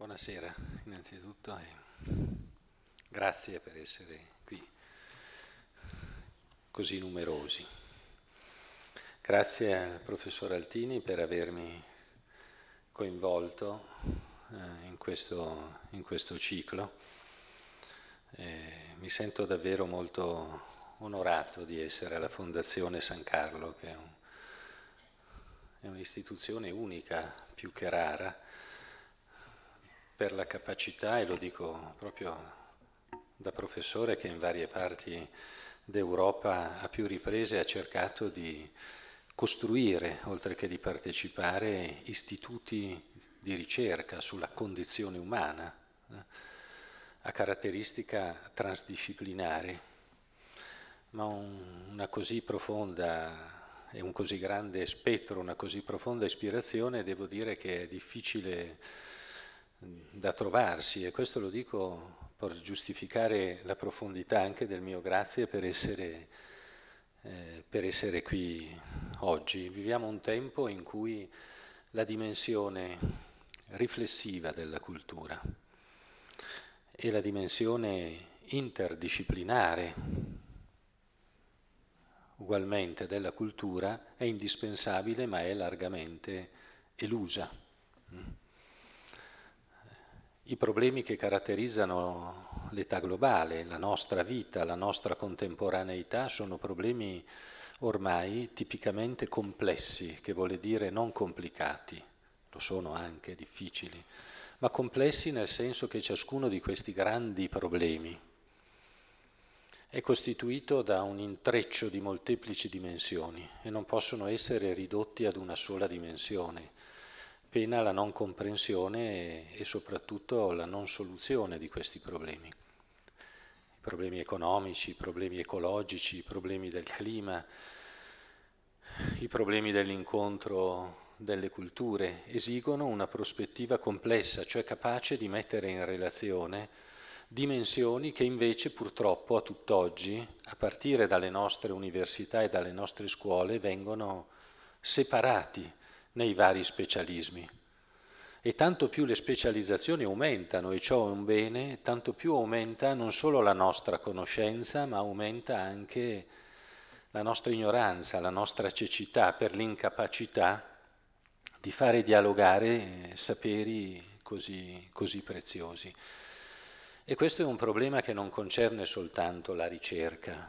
Buonasera innanzitutto e grazie per essere qui così numerosi. Grazie al professor Altini per avermi coinvolto eh, in, questo, in, questo, ciclo. Eh, mi sento davvero molto onorato di essere alla Fondazione San Carlo, che è, un, è un'istituzione unica, più che rara, per la capacità, e lo dico proprio da professore che in varie parti d'Europa a più riprese ha cercato di costruire, oltre che di partecipare, istituti di ricerca sulla condizione umana eh, a caratteristica transdisciplinare, ma un, una così profonda e un così grande spettro, una così profonda ispirazione, devo dire che è difficile da trovarsi e questo lo dico per giustificare la profondità anche del mio grazie per essere, eh, per essere qui oggi. Viviamo un tempo in cui la dimensione riflessiva della cultura e la dimensione interdisciplinare ugualmente della cultura è indispensabile ma è largamente elusa i problemi che caratterizzano l'età globale, la nostra vita, la nostra contemporaneità sono problemi ormai tipicamente complessi, che vuole dire non complicati, lo sono anche difficili, ma complessi nel senso che ciascuno di questi grandi problemi è costituito da un intreccio di molteplici dimensioni e non possono essere ridotti ad una sola dimensione pena la non comprensione e soprattutto la non soluzione di questi problemi. I problemi economici, i problemi ecologici, i problemi del clima, i problemi dell'incontro delle culture esigono una prospettiva complessa, cioè capace di mettere in relazione dimensioni che invece purtroppo a tutt'oggi, a partire dalle nostre università e dalle nostre scuole, vengono separati nei vari specialismi. E tanto più le specializzazioni aumentano, e ciò è un bene, tanto più aumenta non solo la nostra conoscenza, ma aumenta anche la nostra ignoranza, la nostra cecità per l'incapacità di fare dialogare saperi così, così, preziosi. E questo è un problema che non concerne soltanto la ricerca,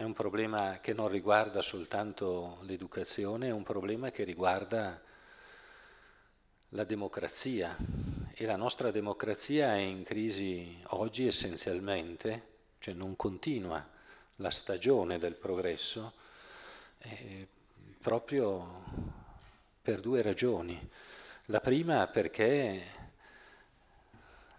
è un problema che non riguarda soltanto l'educazione, è un problema che riguarda la democrazia e la nostra democrazia è in crisi oggi essenzialmente, cioè non continua la stagione del progresso, eh, proprio per due ragioni. La prima perché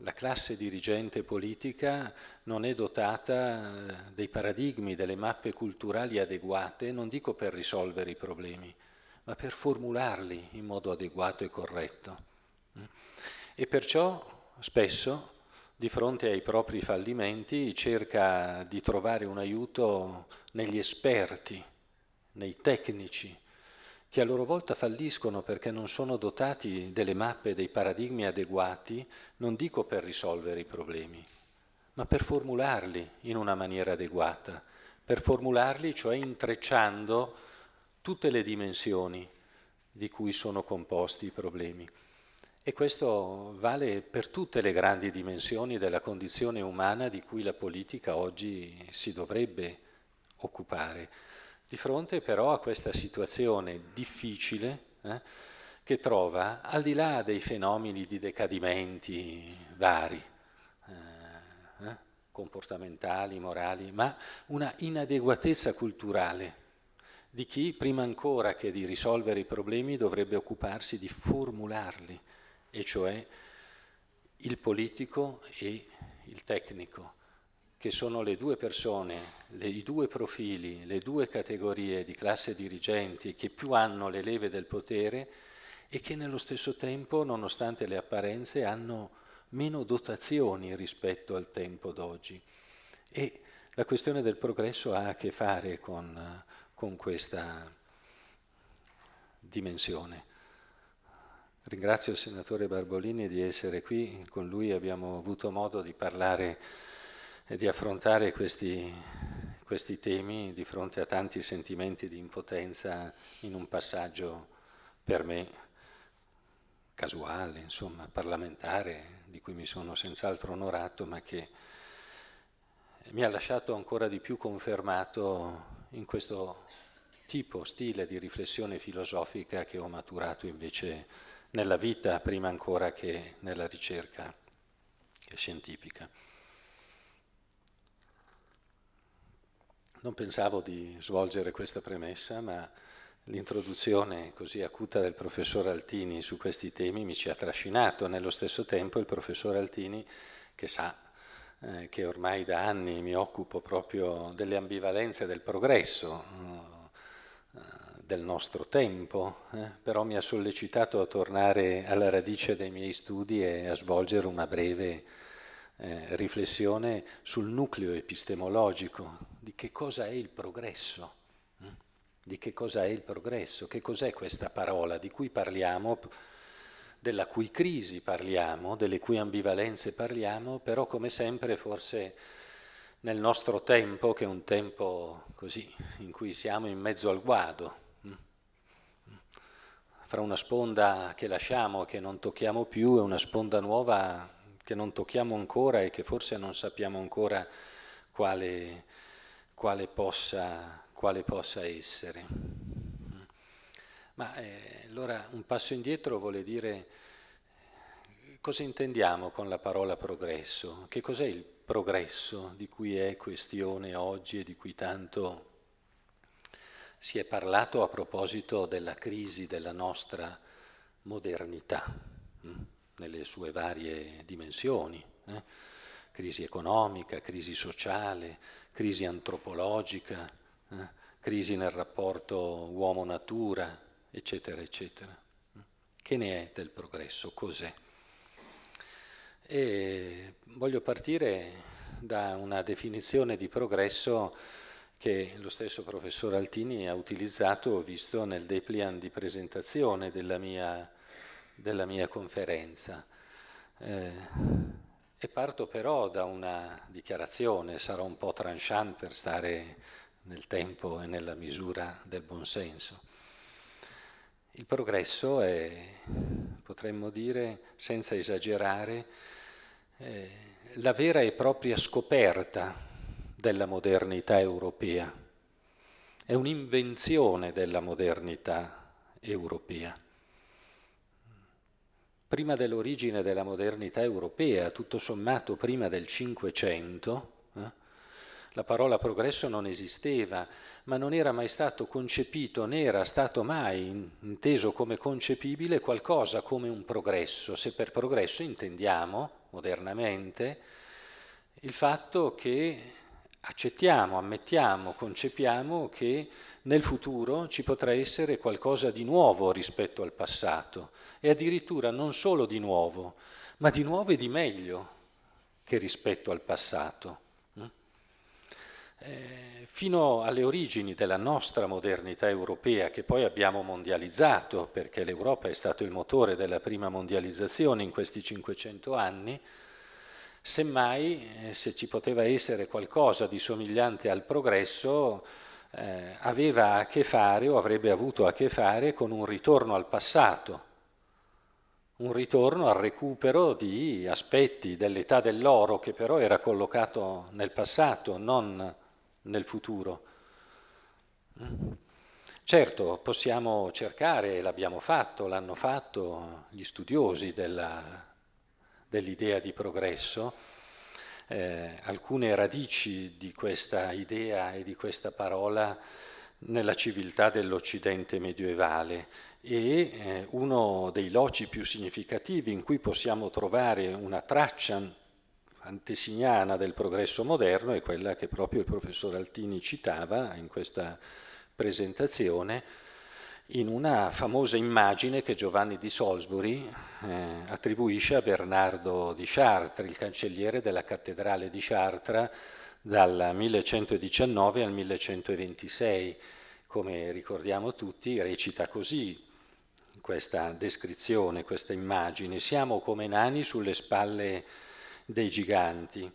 la classe dirigente politica non è dotata eh, dei paradigmi, delle mappe culturali adeguate, non dico per risolvere i problemi, ma per formularli in modo adeguato e corretto. Mm. E perciò spesso, di fronte ai propri fallimenti, cerca di trovare un aiuto negli esperti, nei tecnici, che a loro volta falliscono perché non sono dotati delle mappe, dei paradigmi adeguati, non dico per risolvere i problemi, ma per formularli in una maniera adeguata, per formularli cioè intrecciando tutte le dimensioni di cui sono composti i problemi. E questo vale per tutte le grandi dimensioni della condizione umana di cui la politica oggi si dovrebbe occupare di fronte però a questa situazione difficile eh, che trova al di là dei fenomeni di decadimenti vari, eh, eh, comportamentali, morali, ma una inadeguatezza culturale di chi prima ancora che di risolvere i problemi dovrebbe occuparsi di formularli, e cioè il politico e il tecnico che sono le due persone, le, i due profili, le due categorie di classe dirigenti che più hanno le leve del potere e che nello stesso tempo, nonostante le apparenze, hanno meno dotazioni rispetto al tempo d'oggi. E la questione del progresso ha a che fare con, con questa dimensione. Ringrazio il senatore Barbolini di essere qui, con lui abbiamo avuto modo di parlare e di affrontare questi, questi temi di fronte a tanti sentimenti di impotenza in un passaggio per me casuale, insomma, parlamentare, di cui mi sono senz'altro onorato, ma che mi ha lasciato ancora di più confermato in questo tipo, stile di riflessione filosofica che ho maturato invece nella vita, prima ancora che nella ricerca scientifica. Non pensavo di svolgere questa premessa, ma l'introduzione così acuta del professor Altini su questi temi mi ci ha trascinato. Nello stesso tempo il professor Altini, che sa eh, che ormai da anni mi occupo proprio delle ambivalenze del progresso eh, del nostro tempo, eh, però mi ha sollecitato a tornare alla radice dei miei studi e a svolgere una breve eh, riflessione sul nucleo epistemologico di che cosa è il progresso. Mm? Di che cosa è il progresso? Che cos'è questa parola di cui parliamo, della cui crisi parliamo, delle cui ambivalenze parliamo, però come sempre forse nel nostro tempo, che è un tempo così, in cui siamo in mezzo al guado, mm? fra una sponda che lasciamo, che non tocchiamo più, e una sponda nuova che non tocchiamo ancora e che forse non sappiamo ancora quale, quale possa, quale possa essere. Ma eh, allora un passo indietro vuole dire cosa intendiamo con la parola progresso? Che cos'è il progresso di cui è questione oggi e di cui tanto si è parlato a proposito della crisi della nostra modernità, mm, nelle sue varie dimensioni, eh? crisi economica, crisi sociale, crisi antropologica, eh, crisi nel rapporto uomo-natura, eccetera, eccetera. Che ne è del progresso? Cos'è? E voglio partire da una definizione di progresso che lo stesso professor Altini ha utilizzato, ho visto nel depliant di presentazione della mia, della mia conferenza. Eh, e parto però da una dichiarazione, sarò un po' tranchant per stare nel tempo e nella misura del buonsenso. Il progresso è, potremmo dire, senza esagerare, eh, la vera e propria scoperta della modernità europea. È un'invenzione della modernità europea prima dell'origine della modernità europea, tutto sommato prima del Cinquecento, eh, la parola progresso non esisteva, ma non era mai stato concepito, né era stato mai inteso come concepibile qualcosa come un progresso, se per progresso intendiamo, modernamente, il fatto che accettiamo, ammettiamo, concepiamo che nel futuro ci potrà essere qualcosa di nuovo rispetto al passato e addirittura non solo di nuovo, ma di nuovo e di meglio che rispetto al passato. Mm? Eh, fino alle origini della nostra modernità europea, che poi abbiamo mondializzato, perché l'Europa è stato il motore della prima mondializzazione in questi 500 anni, semmai eh, se ci poteva essere qualcosa di somigliante al progresso, eh, aveva a che fare o avrebbe avuto a che fare con un ritorno al passato, un ritorno al recupero di aspetti dell'età dell'oro che però era collocato nel passato, non nel futuro. Certo, possiamo cercare, l'abbiamo fatto, l'hanno fatto gli studiosi della, dell'idea di progresso, eh, alcune radici di questa idea e di questa parola nella civiltà dell'Occidente medievale e eh, uno dei loci più significativi in cui possiamo trovare una traccia antesignana del progresso moderno è quella che proprio il professor Altini citava in questa presentazione, in una famosa immagine che Giovanni di Salisbury eh, attribuisce a Bernardo di Chartres, il cancelliere della cattedrale di Chartres dal 1119 al 1126. Come ricordiamo tutti, recita così questa descrizione, questa immagine. Siamo come nani sulle spalle dei giganti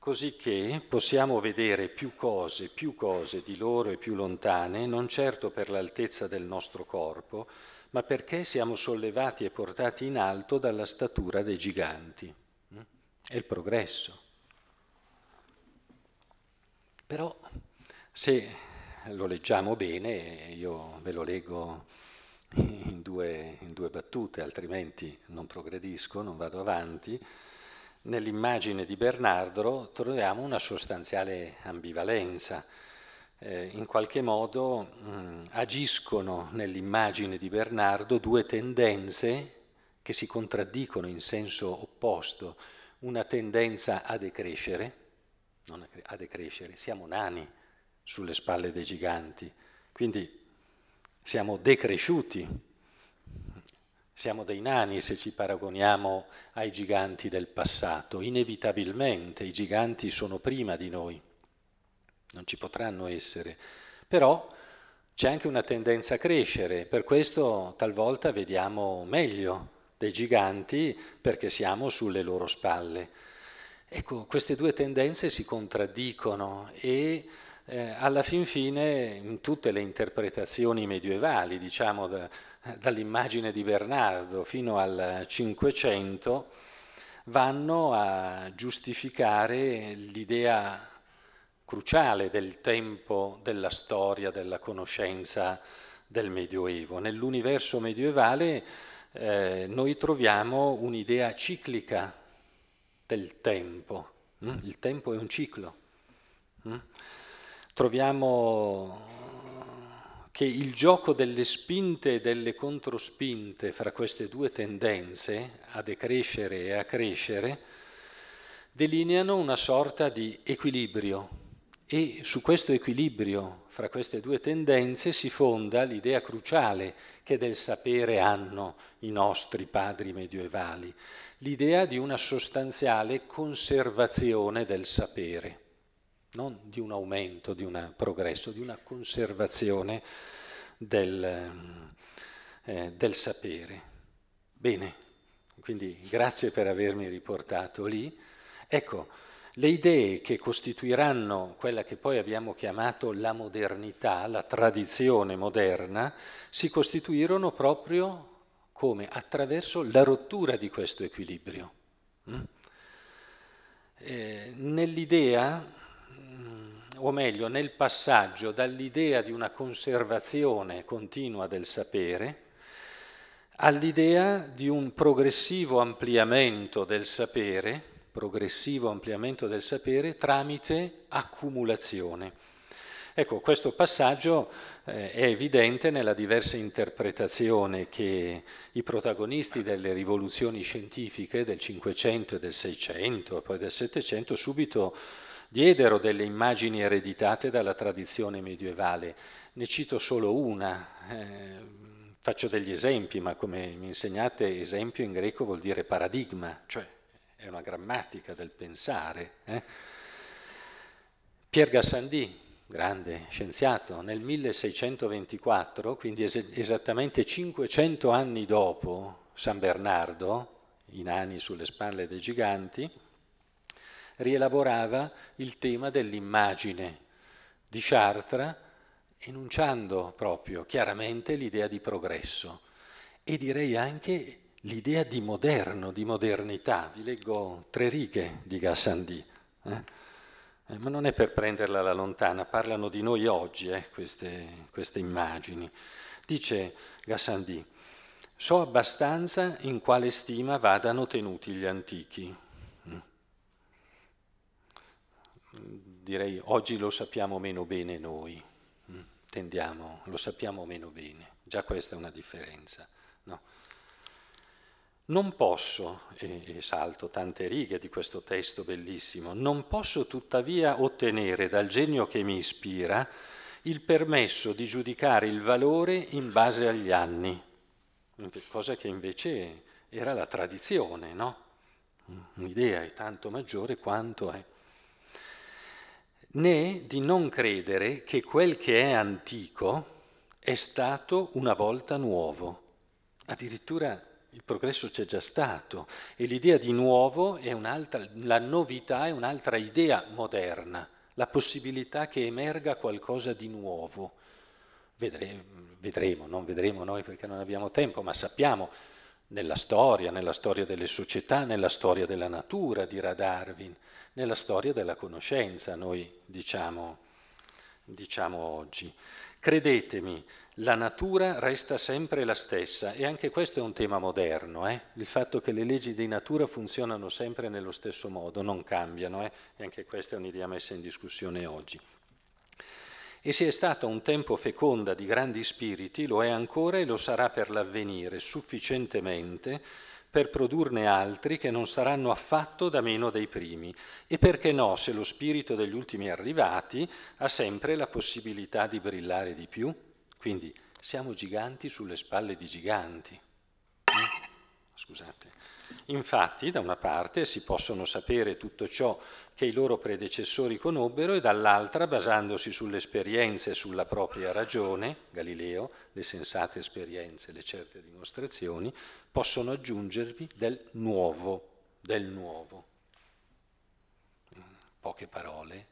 così che possiamo vedere più cose, più cose di loro e più lontane, non certo per l'altezza del nostro corpo, ma perché siamo sollevati e portati in alto dalla statura dei giganti. È il progresso. Però se lo leggiamo bene, io ve lo leggo in due, in due battute, altrimenti non progredisco, non vado avanti. Nell'immagine di Bernardo troviamo una sostanziale ambivalenza. Eh, in qualche modo mh, mm, agiscono nell'immagine di Bernardo due tendenze che si contraddicono in senso opposto. Una tendenza a decrescere, non a decrescere, siamo nani sulle spalle dei giganti, quindi siamo decresciuti siamo dei nani se ci paragoniamo ai giganti del passato. Inevitabilmente i giganti sono prima di noi, non ci potranno essere. Però c'è anche una tendenza a crescere, per questo talvolta vediamo meglio dei giganti perché siamo sulle loro spalle. Ecco, queste due tendenze si contraddicono e eh, alla fin fine in tutte le interpretazioni medievali, diciamo, da, dall'immagine di Bernardo fino al Cinquecento, vanno a giustificare l'idea cruciale del tempo, della storia, della conoscenza del Medioevo. Nell'universo medievale eh, noi troviamo un'idea ciclica del tempo. Mm? Il tempo è un ciclo. Mm? Troviamo che il gioco delle spinte e delle controspinte fra queste due tendenze, a decrescere e a crescere, delineano una sorta di equilibrio e su questo equilibrio fra queste due tendenze si fonda l'idea cruciale che del sapere hanno i nostri padri medioevali, l'idea di una sostanziale conservazione del sapere non di un aumento, di un progresso, di una conservazione del, eh, del sapere. Bene, quindi grazie per avermi riportato lì. Ecco, le idee che costituiranno quella che poi abbiamo chiamato la modernità, la tradizione moderna, si costituirono proprio come? Attraverso la rottura di questo equilibrio. Mm? Eh, nell'idea o meglio nel passaggio dall'idea di una conservazione continua del sapere all'idea di un progressivo ampliamento del sapere, progressivo ampliamento del sapere tramite accumulazione. Ecco, questo passaggio eh, è evidente nella diversa interpretazione che i protagonisti delle rivoluzioni scientifiche del Cinquecento e del Seicento e poi del Settecento subito diedero delle immagini ereditate dalla tradizione medievale. Ne cito solo una, eh, faccio degli esempi, ma come mi insegnate esempio in greco vuol dire paradigma, cioè è una grammatica del pensare. Eh? Pierre Gassendi, grande scienziato, nel 1624, quindi es- esattamente 500 anni dopo San Bernardo, i nani sulle spalle dei giganti, rielaborava il tema dell'immagine di Chartres, enunciando proprio chiaramente l'idea di progresso e direi anche l'idea di moderno, di modernità. Vi leggo tre righe di Gassandi, eh? Eh, ma non è per prenderla alla lontana, parlano di noi oggi eh, queste, queste immagini. Dice Gassandi, so abbastanza in quale stima vadano tenuti gli antichi direi oggi lo sappiamo meno bene noi, mm, tendiamo, lo sappiamo meno bene, già questa è una differenza. No? Non posso, e, e salto tante righe di questo testo bellissimo, non posso tuttavia ottenere dal genio che mi ispira il permesso di giudicare il valore in base agli anni, cosa che invece era la tradizione, no? Mm, un'idea è tanto maggiore quanto è né di non credere che quel che è antico è stato una volta nuovo. Addirittura il progresso c'è già stato e l'idea di nuovo è un'altra, la novità è un'altra idea moderna, la possibilità che emerga qualcosa di nuovo. Vedremo, vedremo, non vedremo noi perché non abbiamo tempo, ma sappiamo nella storia, nella storia delle società, nella storia della natura, dirà Darwin, nella storia della conoscenza, noi diciamo, diciamo oggi. Credetemi, la natura resta sempre la stessa e anche questo è un tema moderno, eh? il fatto che le leggi di natura funzionano sempre nello stesso modo, non cambiano eh? e anche questa è un'idea messa in discussione oggi. E se è stata un tempo feconda di grandi spiriti, lo è ancora e lo sarà per l'avvenire sufficientemente per produrne altri che non saranno affatto da meno dei primi. E perché no, se lo spirito degli ultimi arrivati ha sempre la possibilità di brillare di più? Quindi siamo giganti sulle spalle di giganti. Eh? Scusate. Infatti, da una parte si possono sapere tutto ciò che i loro predecessori conobbero e dall'altra, basandosi sulle esperienze e sulla propria ragione, Galileo, le sensate esperienze, le certe dimostrazioni, possono aggiungervi del nuovo, del nuovo. Poche parole,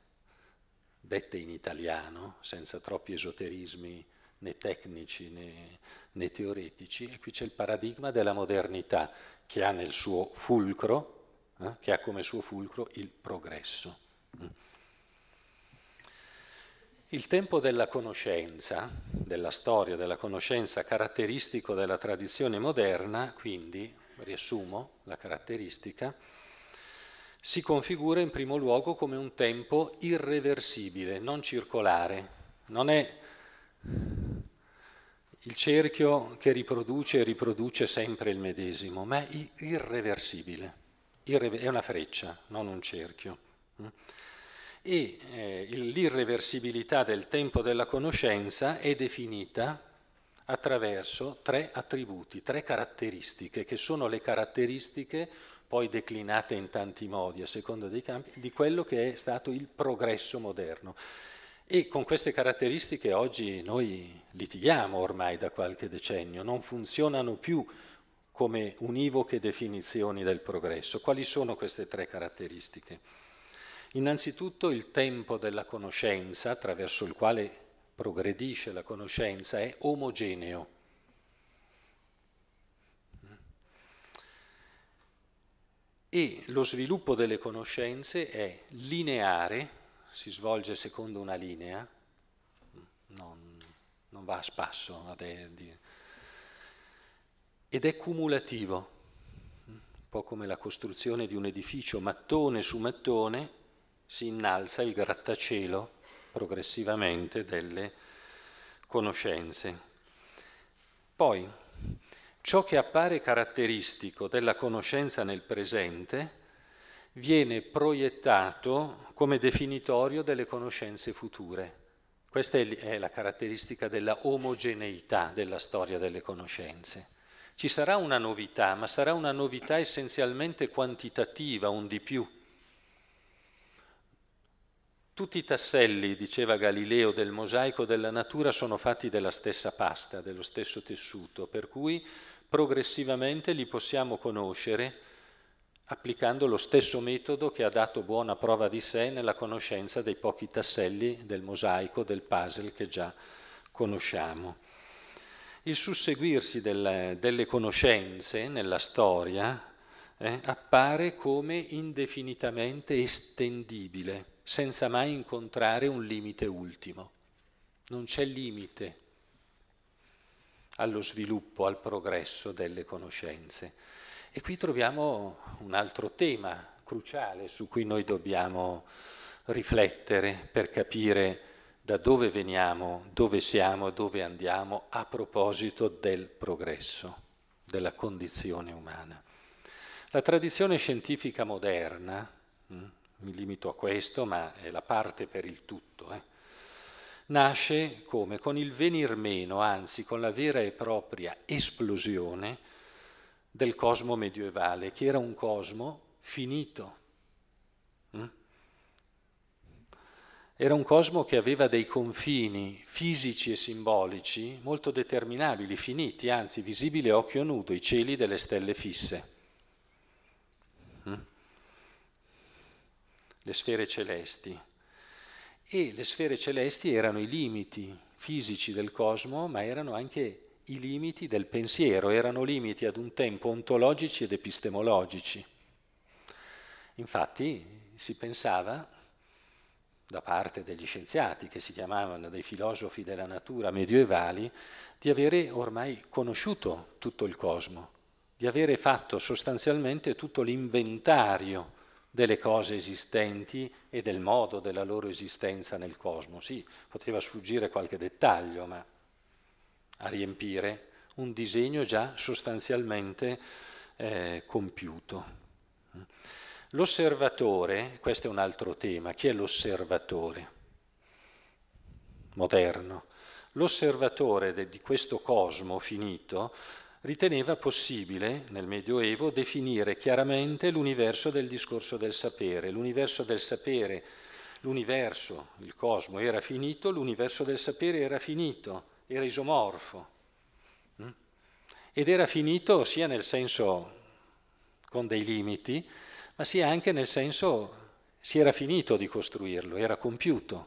dette in italiano, senza troppi esoterismi né tecnici né, né teoretici, e qui c'è il paradigma della modernità che ha nel suo fulcro, eh, che ha come suo fulcro il progresso. Mm. Il tempo della conoscenza, della storia della conoscenza caratteristico della tradizione moderna, quindi, riassumo la caratteristica, si configura in primo luogo come un tempo irreversibile, non circolare. Non è il cerchio che riproduce e riproduce sempre il medesimo, ma è irreversibile, è una freccia, non un cerchio. Mm? E eh, l'irreversibilità del tempo della conoscenza è definita attraverso tre attributi, tre caratteristiche, che sono le caratteristiche poi declinate in tanti modi a seconda dei campi, di quello che è stato il progresso moderno. E con queste caratteristiche oggi noi litighiamo ormai da qualche decennio, non funzionano più come univoche definizioni del progresso. Quali sono queste tre caratteristiche? Innanzitutto il tempo della conoscenza attraverso il quale progredisce la conoscenza è omogeneo. E lo sviluppo delle conoscenze è lineare si svolge secondo una linea, non, non va a spasso ed è cumulativo, un po' come la costruzione di un edificio, mattone su mattone si innalza il grattacielo progressivamente delle conoscenze. Poi ciò che appare caratteristico della conoscenza nel presente viene proiettato come definitorio delle conoscenze future. Questa è la caratteristica della omogeneità della storia delle conoscenze. Ci sarà una novità, ma sarà una novità essenzialmente quantitativa, un di più. Tutti i tasselli, diceva Galileo, del mosaico della natura sono fatti della stessa pasta, dello stesso tessuto, per cui progressivamente li possiamo conoscere applicando lo stesso metodo che ha dato buona prova di sé nella conoscenza dei pochi tasselli del mosaico, del puzzle che già conosciamo. Il susseguirsi del, delle conoscenze nella storia eh, appare come indefinitamente estendibile, senza mai incontrare un limite ultimo. Non c'è limite allo sviluppo, al progresso delle conoscenze e qui troviamo un altro tema cruciale su cui noi dobbiamo riflettere per capire da dove veniamo, dove siamo, dove andiamo a proposito del progresso, della condizione umana. La tradizione scientifica moderna, hm, mi limito a questo, ma è la parte per il tutto, eh, nasce come con il venir meno, anzi con la vera e propria esplosione del cosmo medievale, che era un cosmo finito. Mm? Era un cosmo che aveva dei confini fisici e simbolici molto determinabili, finiti, anzi visibili a occhio nudo, i cieli delle stelle fisse, mm? le sfere celesti. E le sfere celesti erano i limiti fisici del cosmo, ma erano anche i limiti del pensiero, erano limiti ad un tempo ontologici ed epistemologici. Infatti si pensava, da parte degli scienziati che si chiamavano dei filosofi della natura medioevali, di avere ormai conosciuto tutto il cosmo, di avere fatto sostanzialmente tutto l'inventario delle cose esistenti e del modo della loro esistenza nel cosmo. Sì, poteva sfuggire qualche dettaglio, ma a riempire un disegno già sostanzialmente eh, compiuto. L'osservatore, questo è un altro tema, chi è l'osservatore moderno? L'osservatore di questo cosmo finito riteneva possibile nel Medioevo definire chiaramente l'universo del discorso del sapere. L'universo del sapere, l'universo, il cosmo era finito, l'universo del sapere era finito era isomorfo mm? ed era finito sia nel senso con dei limiti, ma sia anche nel senso si era finito di costruirlo, era compiuto,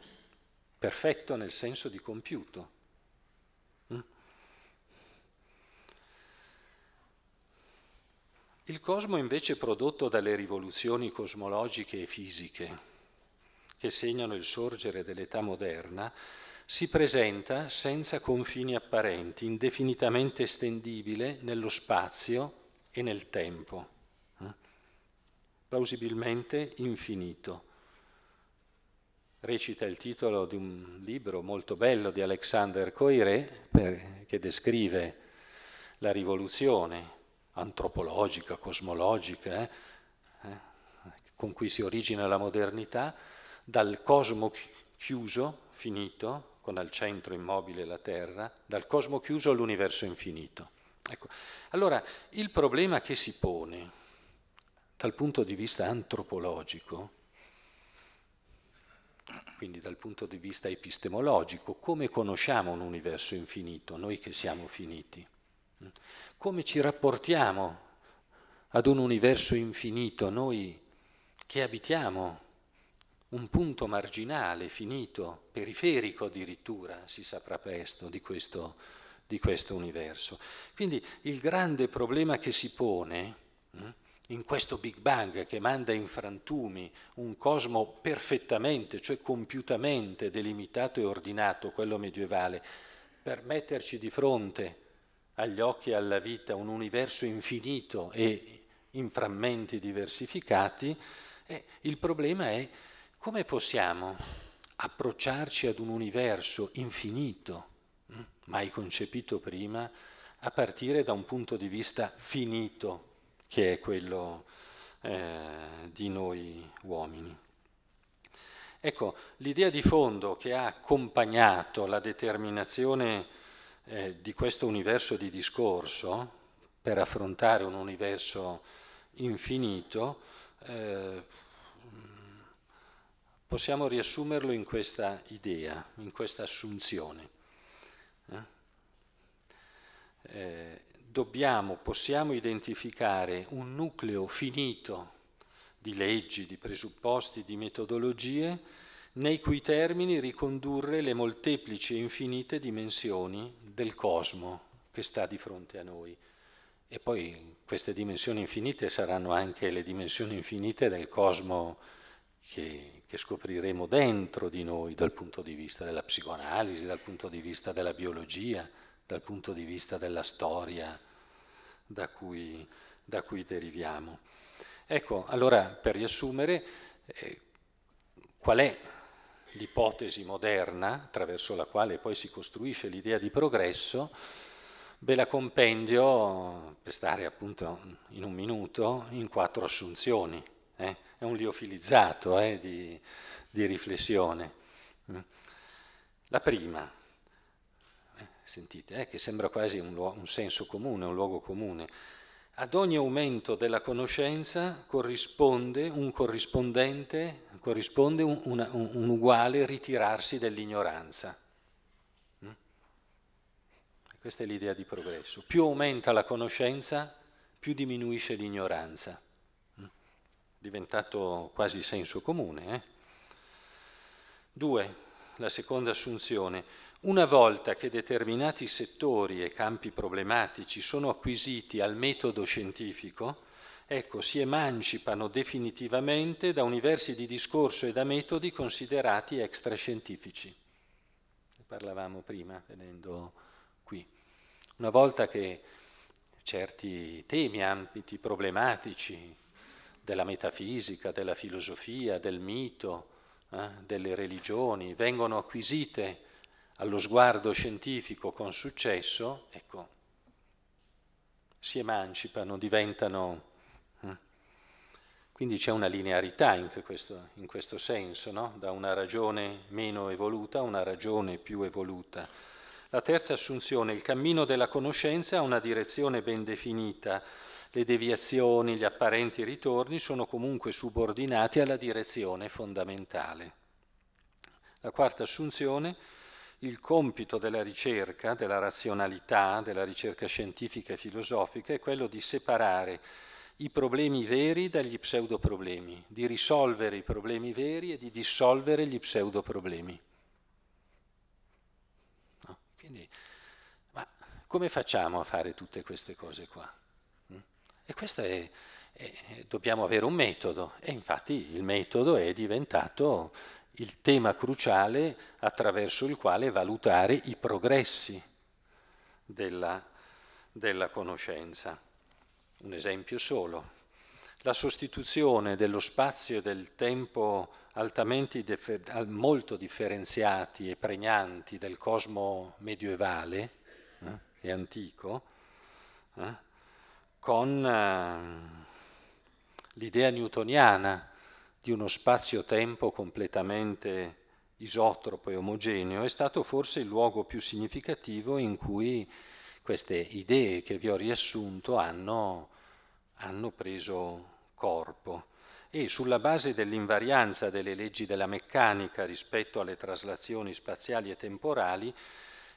perfetto nel senso di compiuto. Mm? Il cosmo invece prodotto dalle rivoluzioni cosmologiche e fisiche che segnano il sorgere dell'età moderna si presenta senza confini apparenti, indefinitamente estendibile nello spazio e nel tempo, eh? plausibilmente infinito. Recita il titolo di un libro molto bello di Alexander Coiré che descrive la rivoluzione antropologica, cosmologica, eh? Eh? con cui si origina la modernità, dal cosmo chiuso, finito, con al centro immobile la Terra, dal cosmo chiuso all'universo infinito. Ecco. Allora, il problema che si pone dal punto di vista antropologico, quindi dal punto di vista epistemologico, come conosciamo un universo infinito, noi che siamo finiti? Come ci rapportiamo ad un universo infinito, noi che abitiamo un punto marginale, finito, periferico addirittura, si saprà presto, di questo, di questo universo. Quindi il grande problema che si pone hm, in questo Big Bang che manda in frantumi un cosmo perfettamente, cioè compiutamente delimitato e ordinato, quello medievale, per metterci di fronte agli occhi e alla vita un universo infinito e in frammenti diversificati, eh, il problema è come possiamo approcciarci ad un universo infinito, mm, mai concepito prima, a partire da un punto di vista finito, che è quello eh, di noi uomini? Ecco, l'idea di fondo che ha accompagnato la determinazione eh, di questo universo di discorso per affrontare un universo infinito eh, possiamo riassumerlo in questa idea, in questa assunzione. Eh? eh, dobbiamo, possiamo identificare un nucleo finito di leggi, di presupposti, di metodologie, nei cui termini ricondurre le molteplici e infinite dimensioni del cosmo che sta di fronte a noi. E poi queste dimensioni infinite saranno anche le dimensioni infinite del cosmo che, che scopriremo dentro di noi dal punto di vista della psicoanalisi, dal punto di vista della biologia, dal punto di vista della storia da cui, da cui deriviamo. Ecco, allora per riassumere, eh, qual è l'ipotesi moderna attraverso la quale poi si costruisce l'idea di progresso? Beh, la compendio, per stare appunto in un minuto, in quattro assunzioni eh? è un liofilizzato eh, di, di, riflessione. Mm. La prima, eh, sentite, eh, che sembra quasi un, luogo, un senso comune, un luogo comune. Ad ogni aumento della conoscenza corrisponde un corrispondente, corrisponde un, una, un uguale ritirarsi dell'ignoranza. Mm. Questa è l'idea di progresso. Più aumenta la conoscenza, più diminuisce l'ignoranza diventato quasi senso comune. Eh? Due, la seconda assunzione. Una volta che determinati settori e campi problematici sono acquisiti al metodo scientifico, ecco, si emancipano definitivamente da universi di discorso e da metodi considerati extrascientifici. Ne parlavamo prima, venendo qui. Una volta che certi temi, ambiti problematici, della metafisica, della filosofia, del mito, eh, delle religioni, vengono acquisite allo sguardo scientifico con successo, ecco, si emancipano, diventano... Eh. Quindi c'è una linearità in questo, in questo senso, no? da una ragione meno evoluta a una ragione più evoluta. La terza assunzione, il cammino della conoscenza ha una direzione ben definita, le deviazioni, gli apparenti ritorni sono comunque subordinati alla direzione fondamentale. La quarta assunzione, il compito della ricerca, della razionalità, della ricerca scientifica e filosofica è quello di separare i problemi veri dagli pseudoproblemi, di risolvere i problemi veri e di dissolvere gli pseudoproblemi. No? Quindi, ma come facciamo a fare tutte queste cose qua? E questo è, è, dobbiamo avere un metodo e infatti il metodo è diventato il tema cruciale attraverso il quale valutare i progressi della, della conoscenza. Un esempio solo. La sostituzione dello spazio e del tempo altamente molto differenziati e pregnanti del cosmo medievale eh, e antico, eh, con eh, l'idea newtoniana di uno spazio-tempo completamente isotropo e omogeneo, è stato forse il luogo più significativo in cui queste idee che vi ho riassunto hanno, hanno preso corpo. E sulla base dell'invarianza delle leggi della meccanica rispetto alle traslazioni spaziali e temporali,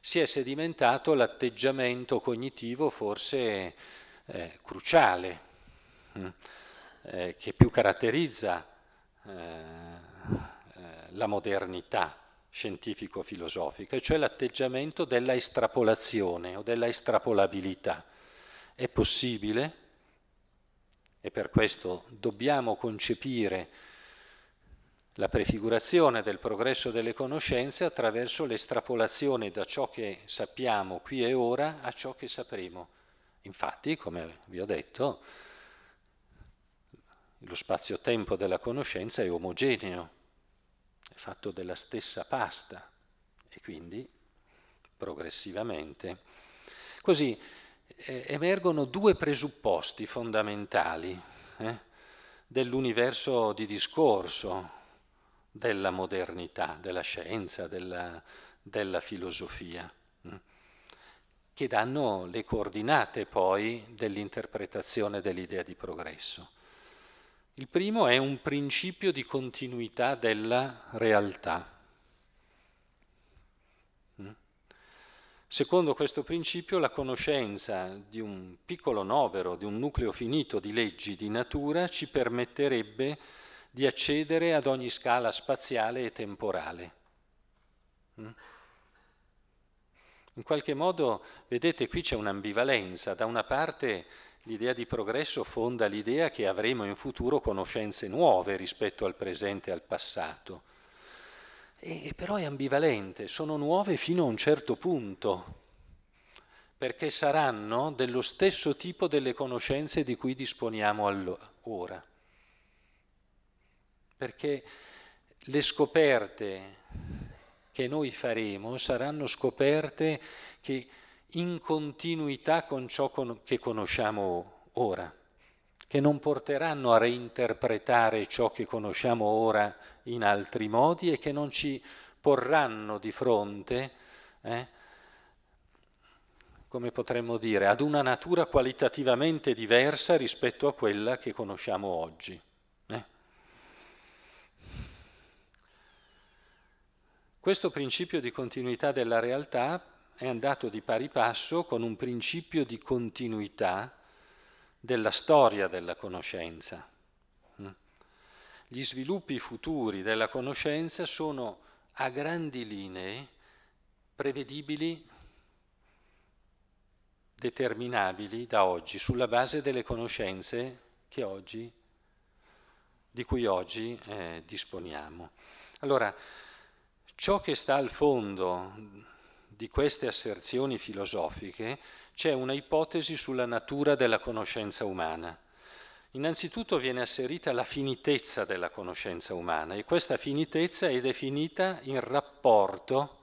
si è sedimentato l'atteggiamento cognitivo forse eh, cruciale mm, eh, che più caratterizza eh, eh, la modernità scientifico-filosofica, cioè l'atteggiamento della estrapolazione o della estrapolabilità. È possibile, e per questo dobbiamo concepire la prefigurazione del progresso delle conoscenze attraverso l'estrapolazione da ciò che sappiamo qui e ora a ciò che sapremo Infatti, come vi ho detto, lo spazio-tempo della conoscenza è omogeneo, è fatto della stessa pasta e quindi progressivamente. Così eh, emergono due presupposti fondamentali eh, dell'universo di discorso della modernità, della scienza, della, della filosofia che danno le coordinate poi dell'interpretazione dell'idea di progresso. Il primo è un principio di continuità della realtà. Mm? Secondo questo principio la conoscenza di un piccolo novero, di un nucleo finito di leggi di natura ci permetterebbe di accedere ad ogni scala spaziale e temporale. Mm? In qualche modo, vedete, qui c'è un'ambivalenza. Da una parte l'idea di progresso fonda l'idea che avremo in futuro conoscenze nuove rispetto al presente e al passato. E, però è ambivalente, sono nuove fino a un certo punto, perché saranno dello stesso tipo delle conoscenze di cui disponiamo allora, ora. Perché le scoperte che noi faremo saranno scoperte che in continuità con ciò che conosciamo ora, che non porteranno a reinterpretare ciò che conosciamo ora in altri modi e che non ci porranno di fronte, eh, come potremmo dire, ad una natura qualitativamente diversa rispetto a quella che conosciamo oggi. Questo principio di continuità della realtà è andato di pari passo con un principio di continuità della storia della conoscenza. Mm? Gli sviluppi futuri della conoscenza sono a grandi linee prevedibili, determinabili da oggi, sulla base delle conoscenze oggi, di cui oggi eh, disponiamo. Allora, Ciò che sta al fondo di queste asserzioni filosofiche c'è una ipotesi sulla natura della conoscenza umana. Innanzitutto viene asserita la finitezza della conoscenza umana e questa finitezza è definita in rapporto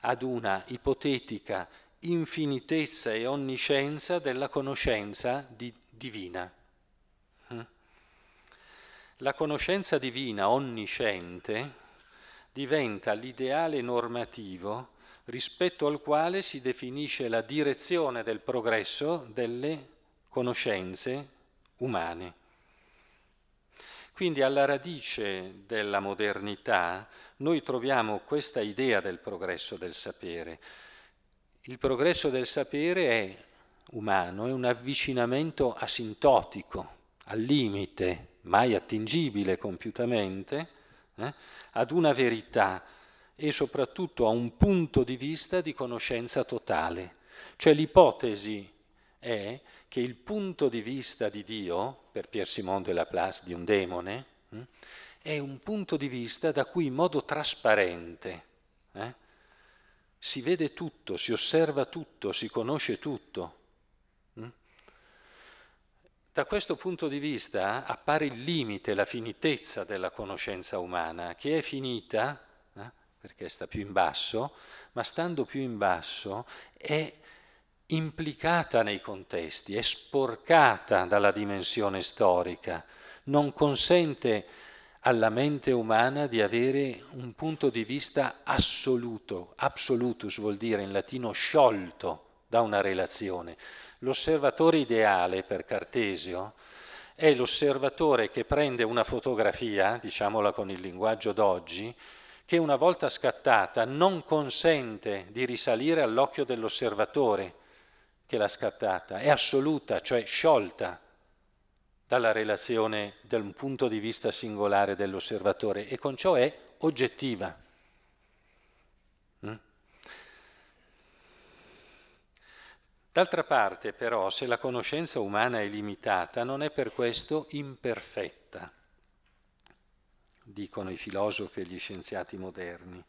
ad una ipotetica infinitezza e onniscienza della conoscenza di, divina. Hm? La conoscenza divina onnisciente diventa l'ideale normativo rispetto al quale si definisce la direzione del progresso delle conoscenze umane. Quindi alla radice della modernità noi troviamo questa idea del progresso del sapere. Il progresso del sapere è umano, è un avvicinamento asintotico, al limite, mai attingibile compiutamente, eh? ad una verità e soprattutto a un punto di vista di conoscenza totale. Cioè l'ipotesi è che il punto di vista di Dio, per Pier Simon de Laplace, di un demone, eh, è un punto di vista da cui in modo trasparente eh, si vede tutto, si osserva tutto, si conosce tutto. Da questo punto di vista appare il limite, la finitezza della conoscenza umana, che è finita, eh, perché sta più in basso, ma stando più in basso è implicata nei contesti, è sporcata dalla dimensione storica, non consente alla mente umana di avere un punto di vista assoluto, absolutus vuol dire in latino sciolto da una relazione, L'osservatore ideale per Cartesio è l'osservatore che prende una fotografia, diciamola con il linguaggio d'oggi, che una volta scattata non consente di risalire all'occhio dell'osservatore che l'ha scattata, è assoluta, cioè sciolta dalla relazione da un punto di vista singolare dell'osservatore e con ciò è oggettiva. D'altra parte però, se la conoscenza umana è limitata, non è per questo imperfetta, dicono i filosofi e gli scienziati moderni.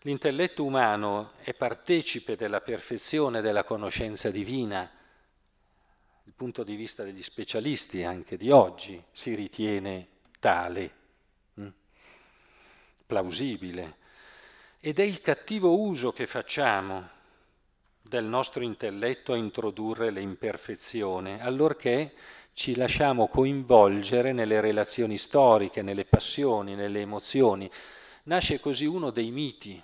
L'intelletto umano è partecipe della perfezione della conoscenza divina. Il punto di vista degli specialisti anche di oggi si ritiene tale, mm, plausibile. Ed è il cattivo uso che facciamo del nostro intelletto a introdurre le imperfezioni, allorché ci lasciamo coinvolgere nelle relazioni storiche, nelle passioni, nelle emozioni. Nasce così uno dei miti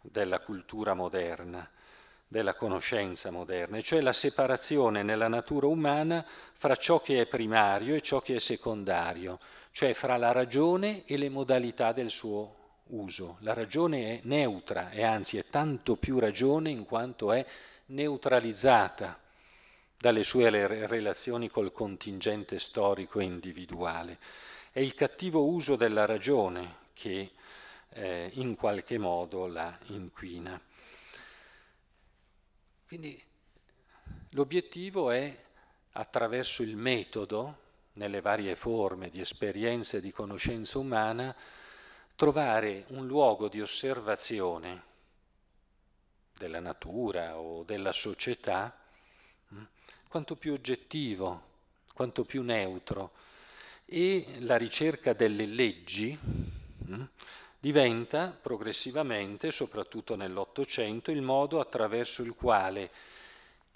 della cultura moderna, della conoscenza moderna, cioè la separazione nella natura umana fra ciò che è primario e ciò che è secondario, cioè fra la ragione e le modalità del suo uso. La ragione è neutra e anzi è tanto più ragione in quanto è neutralizzata dalle sue relazioni col contingente storico e individuale. È il cattivo uso della ragione che eh, in qualche modo la inquina. Quindi l'obiettivo è, attraverso il metodo, nelle varie forme di esperienza e di conoscenza umana, trovare un luogo di osservazione della natura o della società mm, quanto più oggettivo, quanto più neutro e la ricerca delle leggi mm, diventa progressivamente, soprattutto nell'Ottocento, il modo attraverso il quale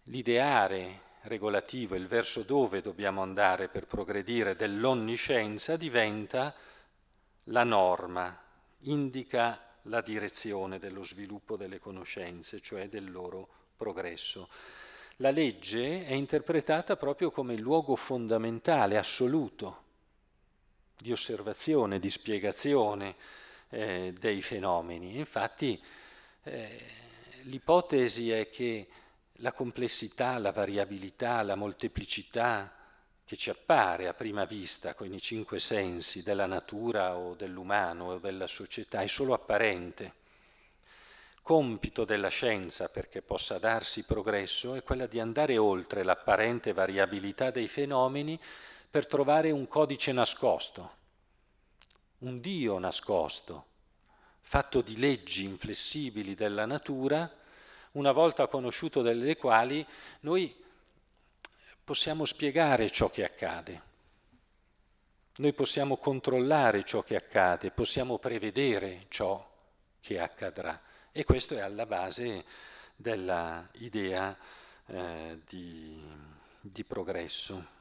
l'ideare regolativo, il verso dove dobbiamo andare per progredire dell'onniscienza diventa la norma, indica la direzione dello sviluppo delle conoscenze, cioè del loro progresso. La legge è interpretata proprio come il luogo fondamentale, assoluto, di osservazione, di spiegazione eh, dei fenomeni. Infatti eh, l'ipotesi è che la complessità, la variabilità, la molteplicità, che ci appare a prima vista con i cinque sensi della natura o dell'umano o della società è solo apparente. Compito della scienza perché possa darsi progresso è quella di andare oltre l'apparente variabilità dei fenomeni per trovare un codice nascosto, un Dio nascosto, fatto di leggi inflessibili della natura, una volta conosciuto delle quali noi possiamo spiegare ciò che accade, noi possiamo controllare ciò che accade, possiamo prevedere ciò che accadrà e questo è alla base dell'idea eh, di, di progresso.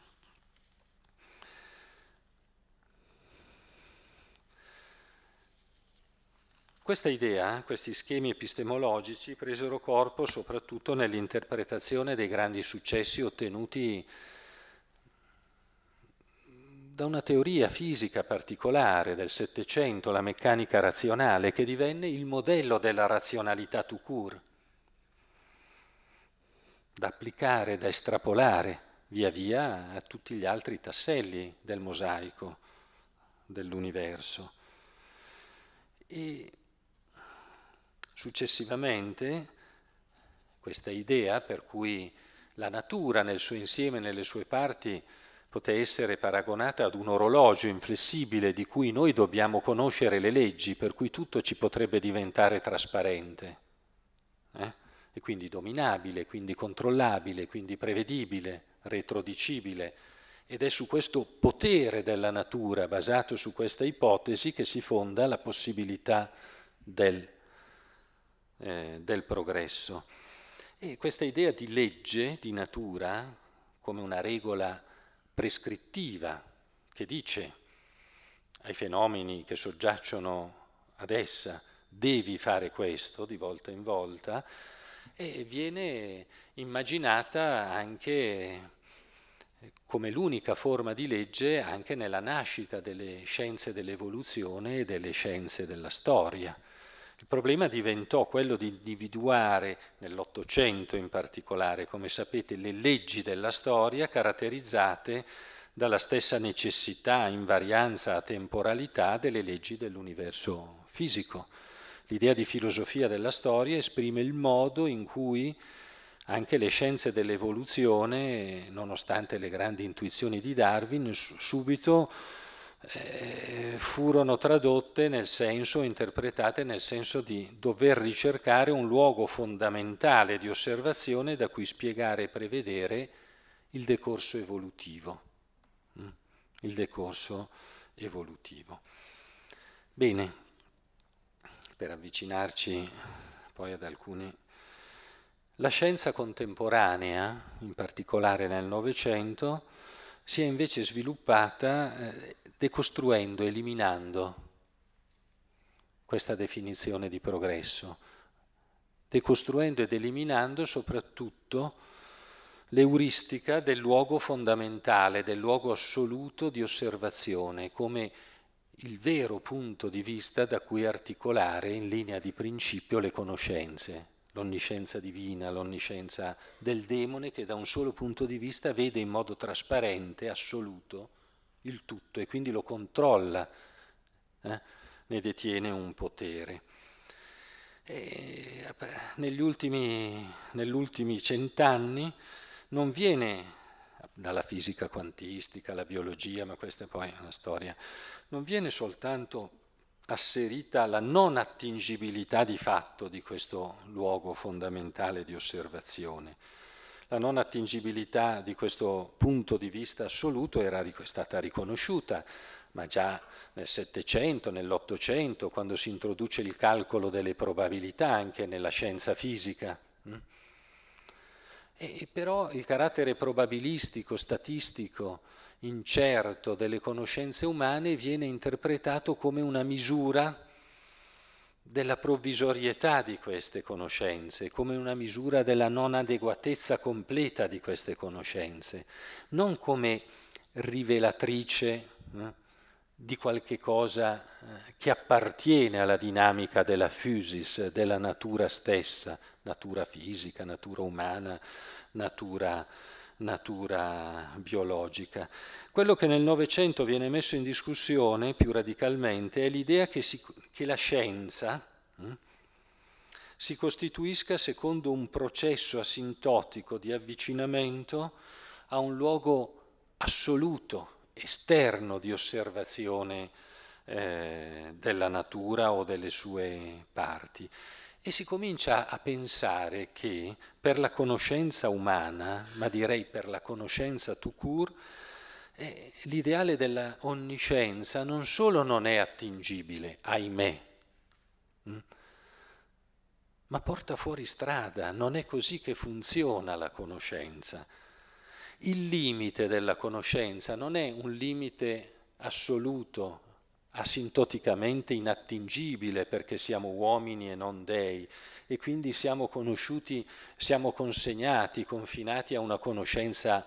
Questa idea, questi schemi epistemologici, presero corpo soprattutto nell'interpretazione dei grandi successi ottenuti da una teoria fisica particolare del Settecento, la meccanica razionale, che divenne il modello della razionalità tout court, da applicare, da estrapolare via via a tutti gli altri tasselli del mosaico dell'universo. E Successivamente questa idea per cui la natura nel suo insieme, nelle sue parti, poté essere paragonata ad un orologio inflessibile di cui noi dobbiamo conoscere le leggi, per cui tutto ci potrebbe diventare trasparente eh? e quindi dominabile, quindi controllabile, quindi prevedibile, retrodicibile. Ed è su questo potere della natura, basato su questa ipotesi, che si fonda la possibilità del eh, del progresso. E questa idea di legge, di natura, come una regola prescrittiva che dice ai fenomeni che soggiacciono ad essa, devi fare questo di volta in volta, e viene immaginata anche eh, come l'unica forma di legge anche nella nascita delle scienze dell'evoluzione e delle scienze della storia. Il problema diventò quello di individuare, nell'Ottocento in particolare, come sapete, le leggi della storia caratterizzate dalla stessa necessità, invarianza, temporalità delle leggi dell'universo fisico. L'idea di filosofia della storia esprime il modo in cui anche le scienze dell'evoluzione, nonostante le grandi intuizioni di Darwin, subito eh, furono tradotte nel senso, interpretate nel senso di dover ricercare un luogo fondamentale di osservazione da cui spiegare e prevedere il decorso evolutivo. Mm, il decorso evolutivo. Bene, per avvicinarci poi ad alcuni... La scienza contemporanea, in particolare nel Novecento, si è invece sviluppata eh, decostruendo, eliminando questa definizione di progresso, decostruendo ed eliminando soprattutto l'euristica del luogo fondamentale, del luogo assoluto di osservazione, come il vero punto di vista da cui articolare in linea di principio le conoscenze, l'onniscienza divina, l'onniscienza del demone che da un solo punto di vista vede in modo trasparente, assoluto, il tutto e quindi lo controlla, eh? ne detiene un potere. E, negli ultimi, ultimi cent'anni non viene dalla fisica quantistica la biologia, ma questa è poi una storia, non viene soltanto asserita la non attingibilità di fatto di questo luogo fondamentale di osservazione, la non attingibilità di questo punto di vista assoluto era stata riconosciuta, ma già nel Settecento, nell'Ottocento, quando si introduce il calcolo delle probabilità anche nella scienza fisica. Mm? E però il carattere probabilistico, statistico, incerto delle conoscenze umane viene interpretato come una misura della provvisorietà di queste conoscenze, come una misura della non adeguatezza completa di queste conoscenze, non come rivelatrice eh, di qualche cosa eh, che appartiene alla dinamica della physis, della natura stessa, natura fisica, natura umana, natura natura biologica. Quello che nel Novecento viene messo in discussione più radicalmente è l'idea che, si, che la scienza hm, si costituisca secondo un processo asintotico di avvicinamento a un luogo assoluto, esterno di osservazione eh, della natura o delle sue parti. E si comincia a pensare che per la conoscenza umana, ma direi per la conoscenza tout court, eh, l'ideale della onniscienza non solo non è attingibile, ahimè, mm, ma porta fuori strada, non è così che funziona la conoscenza. Il limite della conoscenza non è un limite assoluto, asintoticamente inattingibile perché siamo uomini e non dei e quindi siamo conosciuti, siamo consegnati, confinati a una conoscenza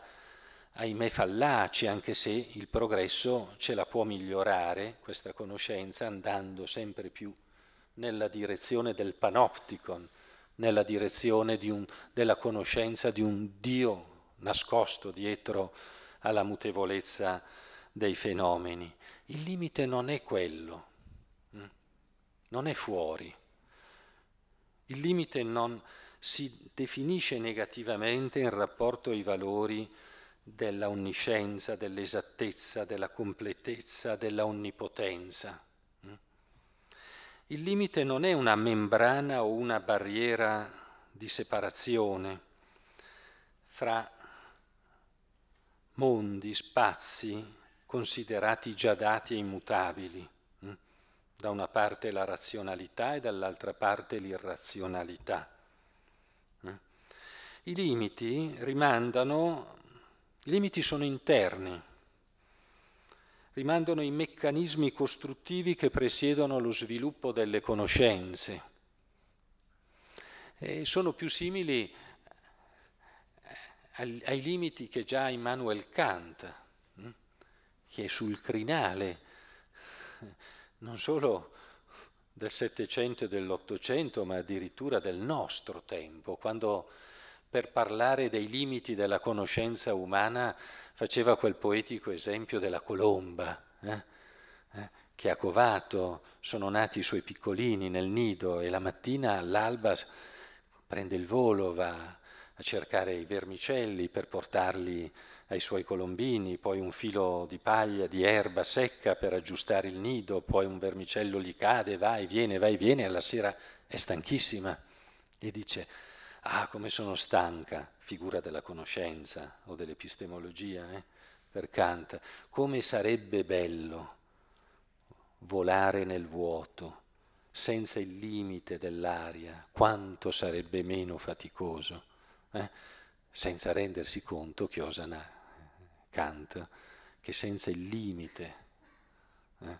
ahimè fallace, anche se il progresso ce la può migliorare questa conoscenza andando sempre più nella direzione del panopticon, nella direzione un, della conoscenza di un Dio nascosto dietro alla mutevolezza dei fenomeni. Il limite non è quello, mm? non è fuori. Il limite non si definisce negativamente in rapporto ai valori della onniscienza, dell'esattezza, della completezza, della onnipotenza. Mm? Il limite non è una membrana o una barriera di separazione fra mondi, spazi, considerati già dati e immutabili. Mm? Da una parte la razionalità e dall'altra parte l'irrazionalità. Mm? I limiti rimandano, i limiti sono interni, rimandano i meccanismi costruttivi che presiedono lo sviluppo delle conoscenze. E sono più simili eh, ai limiti che già Immanuel Kant che è sul crinale non solo del Settecento e dell'Ottocento, ma addirittura del nostro tempo, quando per parlare dei limiti della conoscenza umana faceva quel poetico esempio della colomba, eh? Eh? che ha covato, sono nati i suoi piccolini nel nido e la mattina all'alba prende il volo, va a cercare i vermicelli per portarli a ai suoi colombini, poi un filo di paglia, di erba secca per aggiustare il nido, poi un vermicello gli cade, va e viene, va e viene, alla sera è stanchissima e dice, ah come sono stanca, figura della conoscenza o dell'epistemologia, eh, per Kant, come sarebbe bello volare nel vuoto, senza il limite dell'aria, quanto sarebbe meno faticoso, eh, senza rendersi conto che osana Kant che senza il limite eh,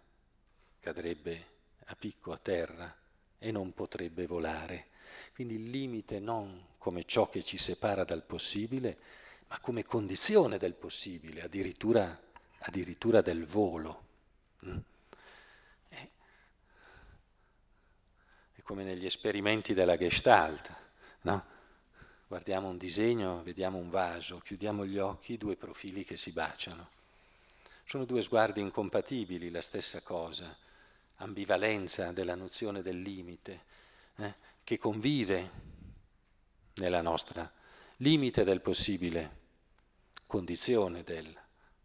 cadrebbe a picco a terra e non potrebbe volare. Quindi il limite non come ciò che ci separa dal possibile, ma come condizione del possibile, addirittura, addirittura del volo. Mm. Eh. È come negli esperimenti della Gestalt, no? guardiamo un disegno, vediamo un vaso, chiudiamo gli occhi, due profili che si baciano. Sono due sguardi incompatibili, la stessa cosa, ambivalenza della nozione del limite, eh, che convive nella nostra limite del possibile, condizione del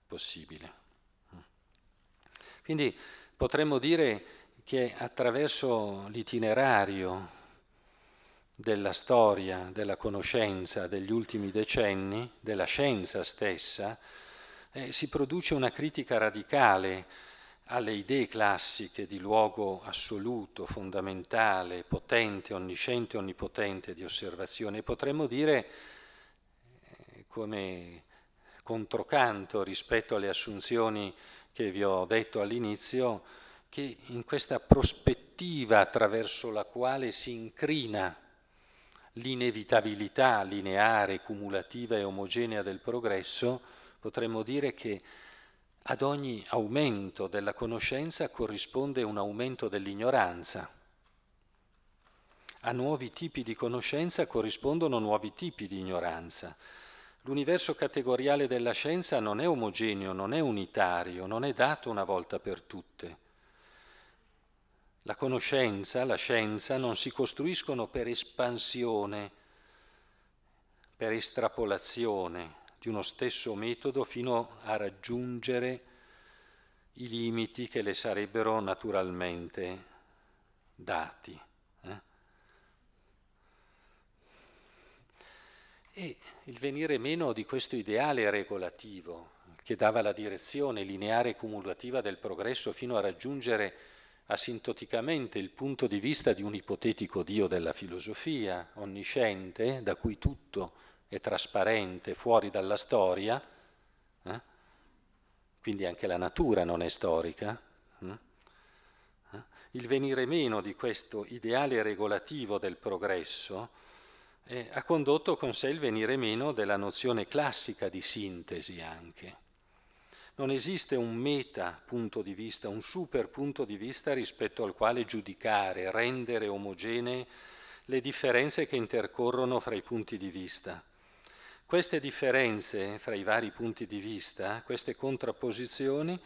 possibile. Quindi potremmo dire che attraverso l'itinerario della storia, della conoscenza degli ultimi decenni, della scienza stessa, eh, si produce una critica radicale alle idee classiche di luogo assoluto, fondamentale, potente, onnisciente, onnipotente di osservazione. Potremmo dire eh, come controcanto rispetto alle assunzioni che vi ho detto all'inizio, che in questa prospettiva attraverso la quale si incrina l'inevitabilità lineare, cumulativa e omogenea del progresso, potremmo dire che ad ogni aumento della conoscenza corrisponde un aumento dell'ignoranza. A nuovi tipi di conoscenza corrispondono nuovi tipi di ignoranza. L'universo categoriale della scienza non è omogeneo, non è unitario, non è dato una volta per tutte. La conoscenza, la scienza non si costruiscono per espansione, per estrapolazione di uno stesso metodo fino a raggiungere i limiti che le sarebbero naturalmente dati. Eh? E il venire meno di questo ideale regolativo che dava la direzione lineare e cumulativa del progresso fino a raggiungere asintoticamente il punto di vista di un ipotetico Dio della filosofia, onnisciente, da cui tutto è trasparente, fuori dalla storia, eh? quindi anche la natura non è storica, eh? Eh? il venire meno di questo ideale regolativo del progresso eh, ha condotto con sé il venire meno della nozione classica di sintesi anche non esiste un meta punto di vista, un super punto di vista rispetto al quale giudicare, rendere omogenee le differenze che intercorrono fra i punti di vista. Queste differenze fra i vari punti di vista, queste contrapposizioni,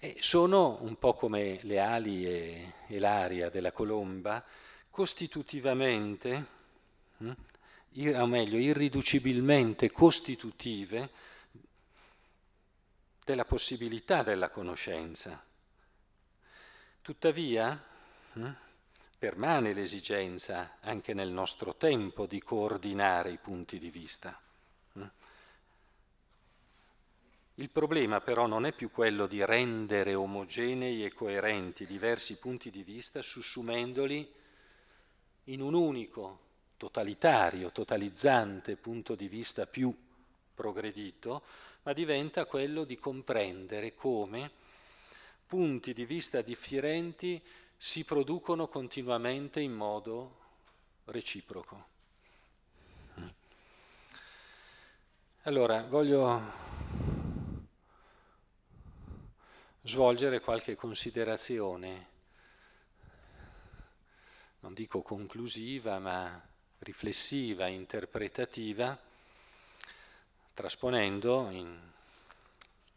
eh, sono un po' come le ali e, e l'aria della colomba, costitutivamente, hm, o meglio, irriducibilmente costitutive della possibilità della conoscenza. Tuttavia, hm, permane l'esigenza anche nel nostro tempo di coordinare i punti di vista. Hm. Il problema però non è più quello di rendere omogenei e coerenti diversi punti di vista sussumendoli in un unico, totalitario, totalizzante punto di vista più progredito, ma diventa quello di comprendere come punti di vista differenti si producono continuamente in modo reciproco. Allora, voglio svolgere qualche considerazione, non dico conclusiva, ma riflessiva, interpretativa, trasponendo, in,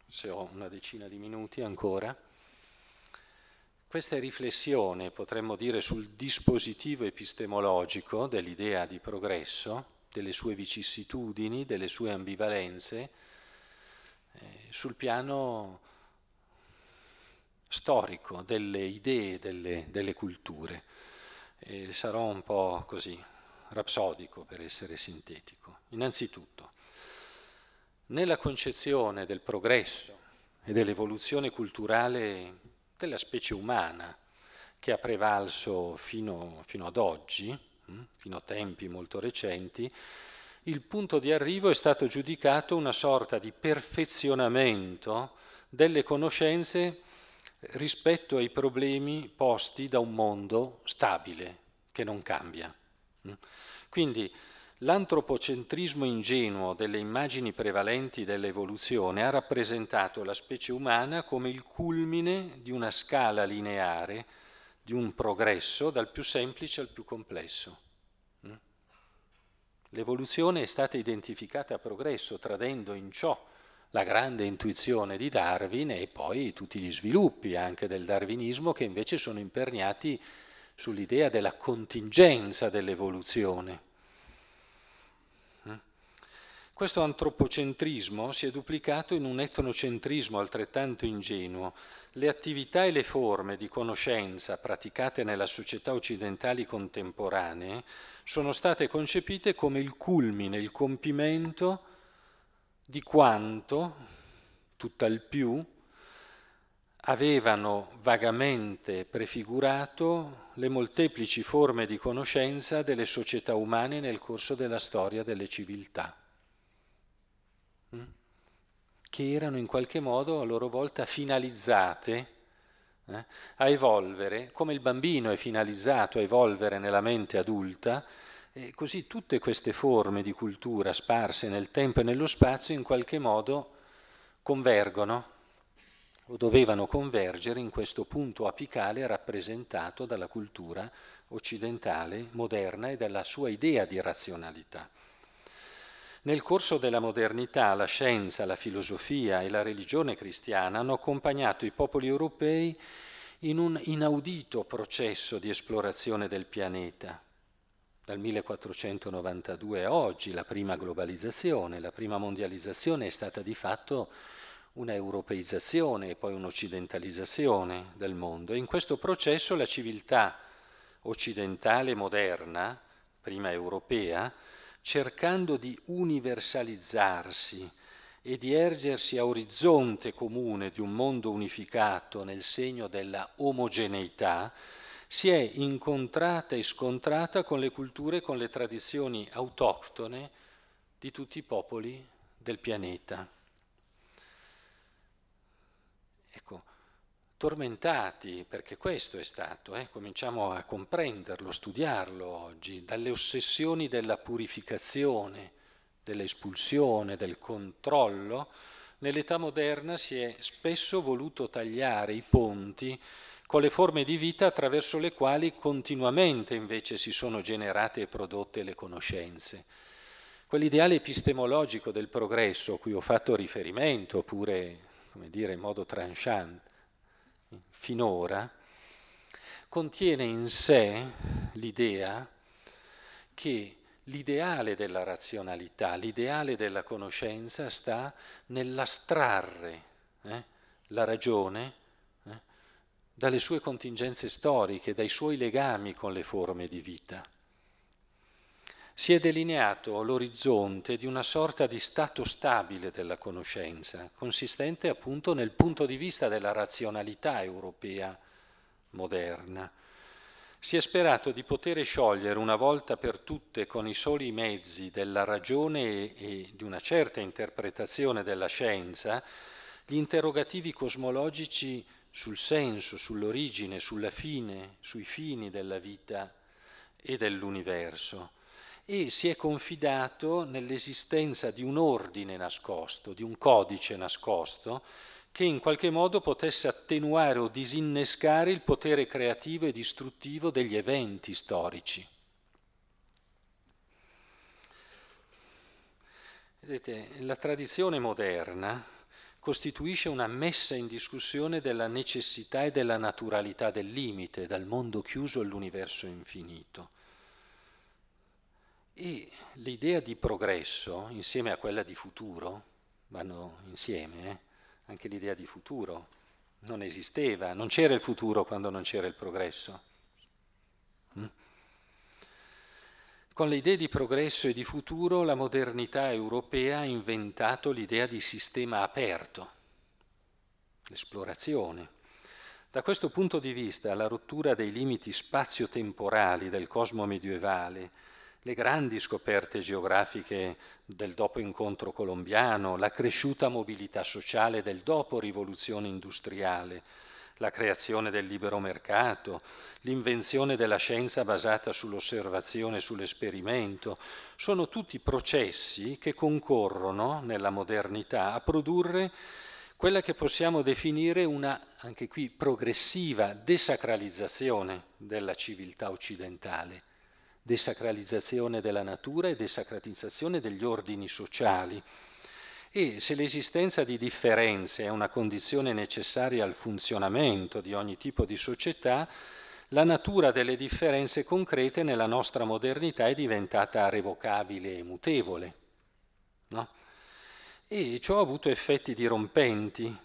se ho una decina di minuti ancora, questa riflessione, potremmo dire, sul dispositivo epistemologico dell'idea di progresso, delle sue vicissitudini, delle sue ambivalenze, eh, sul piano storico delle idee, delle, delle culture. E eh, sarò un po' così, rapsodico per essere sintetico. Innanzitutto, nella concezione del progresso e dell'evoluzione culturale della specie umana che ha prevalso fino, fino ad oggi, mm, fino a tempi molto recenti, il punto di arrivo è stato giudicato una sorta di perfezionamento delle conoscenze rispetto ai problemi posti da un mondo stabile, che non cambia. Mm. Quindi L'antropocentrismo ingenuo delle immagini prevalenti dell'evoluzione ha rappresentato la specie umana come il culmine di una scala lineare, di un progresso dal più semplice al più complesso. Mm? L'evoluzione è stata identificata a progresso, tradendo in ciò la grande intuizione di Darwin e poi tutti gli sviluppi anche del darwinismo che invece sono imperniati sull'idea della contingenza dell'evoluzione questo antropocentrismo si è duplicato in un etnocentrismo altrettanto ingenuo. Le attività e le forme di conoscenza praticate nella società occidentali contemporanee sono state concepite come il culmine, il compimento di quanto, tutt'al più, avevano vagamente prefigurato le molteplici forme di conoscenza delle società umane nel corso della storia delle civiltà. Mm? che erano in qualche modo a loro volta finalizzate eh, a evolvere, come il bambino è finalizzato a evolvere nella mente adulta, e così tutte queste forme di cultura sparse nel tempo e nello spazio in qualche modo convergono o dovevano convergere in questo punto apicale rappresentato dalla cultura occidentale moderna e dalla sua idea di razionalità. Nel corso della modernità la scienza, la filosofia e la religione cristiana hanno accompagnato i popoli europei in un inaudito processo di esplorazione del pianeta. Dal 1492 a oggi la prima globalizzazione, la prima mondializzazione è stata di fatto una europeizzazione e poi un'occidentalizzazione del mondo. In questo processo la civiltà occidentale moderna, prima europea, cercando di universalizzarsi e di ergersi a orizzonte comune di un mondo unificato nel segno della omogeneità, si è incontrata e scontrata con le culture e con le tradizioni autoctone di tutti i popoli del pianeta. tormentati, perché questo è stato, eh? cominciamo a comprenderlo, studiarlo oggi, dalle ossessioni della purificazione, dell'espulsione, del controllo, nell'età moderna si è spesso voluto tagliare i ponti con le forme di vita attraverso le quali continuamente invece si sono generate e prodotte le conoscenze. Quell'ideale epistemologico del progresso a cui ho fatto riferimento, pure come dire, in modo tranchant, finora contiene in sé l'idea che l'ideale della razionalità, l'ideale della conoscenza sta nell'astrarre eh, la ragione eh, dalle sue contingenze storiche, dai suoi legami con le forme di vita si è delineato l'orizzonte di una sorta di stato stabile della conoscenza, consistente appunto nel punto di vista della razionalità europea moderna. Si è sperato di poter sciogliere una volta per tutte con i soli mezzi della ragione e di una certa interpretazione della scienza gli interrogativi cosmologici sul senso, sull'origine, sulla fine, sui fini della vita e dell'universo e si è confidato nell'esistenza di un ordine nascosto, di un codice nascosto, che in qualche modo potesse attenuare o disinnescare il potere creativo e distruttivo degli eventi storici. Vedete, la tradizione moderna costituisce una messa in discussione della necessità e della naturalità del limite, dal mondo chiuso all'universo infinito e l'idea di progresso, insieme a quella di futuro, vanno insieme, eh? anche l'idea di futuro non esisteva, non c'era il futuro quando non c'era il progresso. Mm? Con le idee di progresso e di futuro la modernità europea ha inventato l'idea di sistema aperto, l'esplorazione. Da questo punto di vista la rottura dei limiti spazio-temporali del cosmo medievale le grandi scoperte geografiche del dopo incontro colombiano, la cresciuta mobilità sociale del dopo rivoluzione industriale, la creazione del libero mercato, l'invenzione della scienza basata sull'osservazione e sull'esperimento, sono tutti processi che concorrono nella modernità a produrre quella che possiamo definire una, anche qui, progressiva desacralizzazione della civiltà occidentale, desacralizzazione della natura e desacralizzazione degli ordini sociali. E se l'esistenza di differenze è una condizione necessaria al funzionamento di ogni tipo di società, la natura delle differenze concrete nella nostra modernità è diventata revocabile e mutevole. No? E ciò ha avuto effetti dirompenti.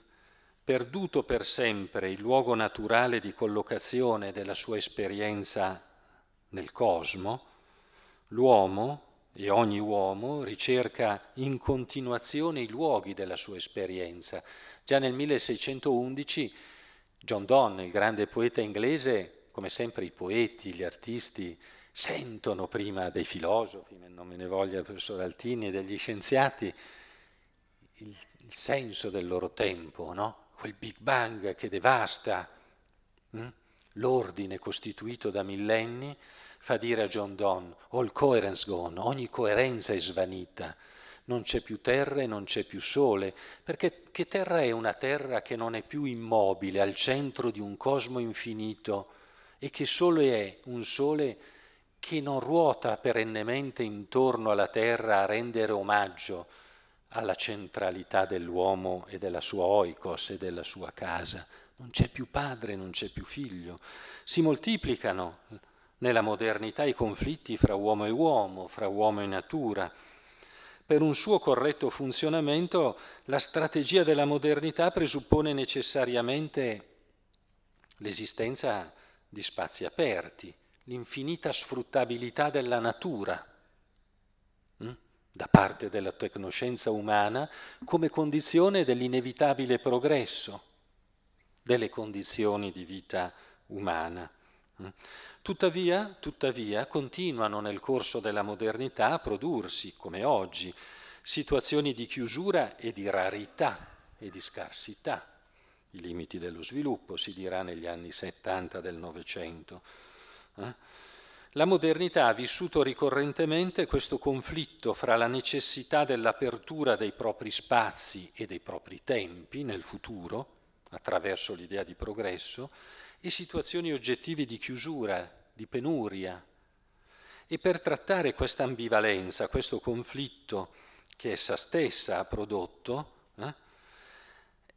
Perduto per sempre il luogo naturale di collocazione della sua esperienza nel cosmo, l'uomo e ogni uomo ricerca in continuazione i luoghi della sua esperienza. Già nel 1611 John Donne, il grande poeta inglese, come sempre i poeti, gli artisti, sentono prima dei filosofi, non me ne voglia il professor Altini, degli scienziati, il, il senso del loro tempo, no? quel Big Bang che devasta mh? Hm? l'ordine costituito da millenni, fa dire a John Donne, all oh, coherence gone, ogni coerenza è svanita, non c'è più terra e non c'è più sole, perché che terra è una terra che non è più immobile al centro di un cosmo infinito e che solo è un sole che non ruota perennemente intorno alla terra a rendere omaggio alla centralità dell'uomo e della sua oikos e della sua casa. Non c'è più padre, non c'è più figlio. Si moltiplicano nella modernità i conflitti fra uomo e uomo, fra uomo e natura. Per un suo corretto funzionamento la strategia della modernità presuppone necessariamente l'esistenza di spazi aperti, l'infinita sfruttabilità della natura hm? da parte della tecnoscienza umana come condizione dell'inevitabile progresso delle condizioni di vita umana. Hm? Tuttavia, tuttavia, continuano nel corso della modernità a prodursi, come oggi, situazioni di chiusura e di rarità e di scarsità, i limiti dello sviluppo, si dirà negli anni 70 del Novecento. Eh? La modernità ha vissuto ricorrentemente questo conflitto fra la necessità dell'apertura dei propri spazi e dei propri tempi nel futuro, attraverso l'idea di progresso, e situazioni oggettive di chiusura, di penuria. E per trattare questa ambivalenza, questo conflitto che essa stessa ha prodotto, eh,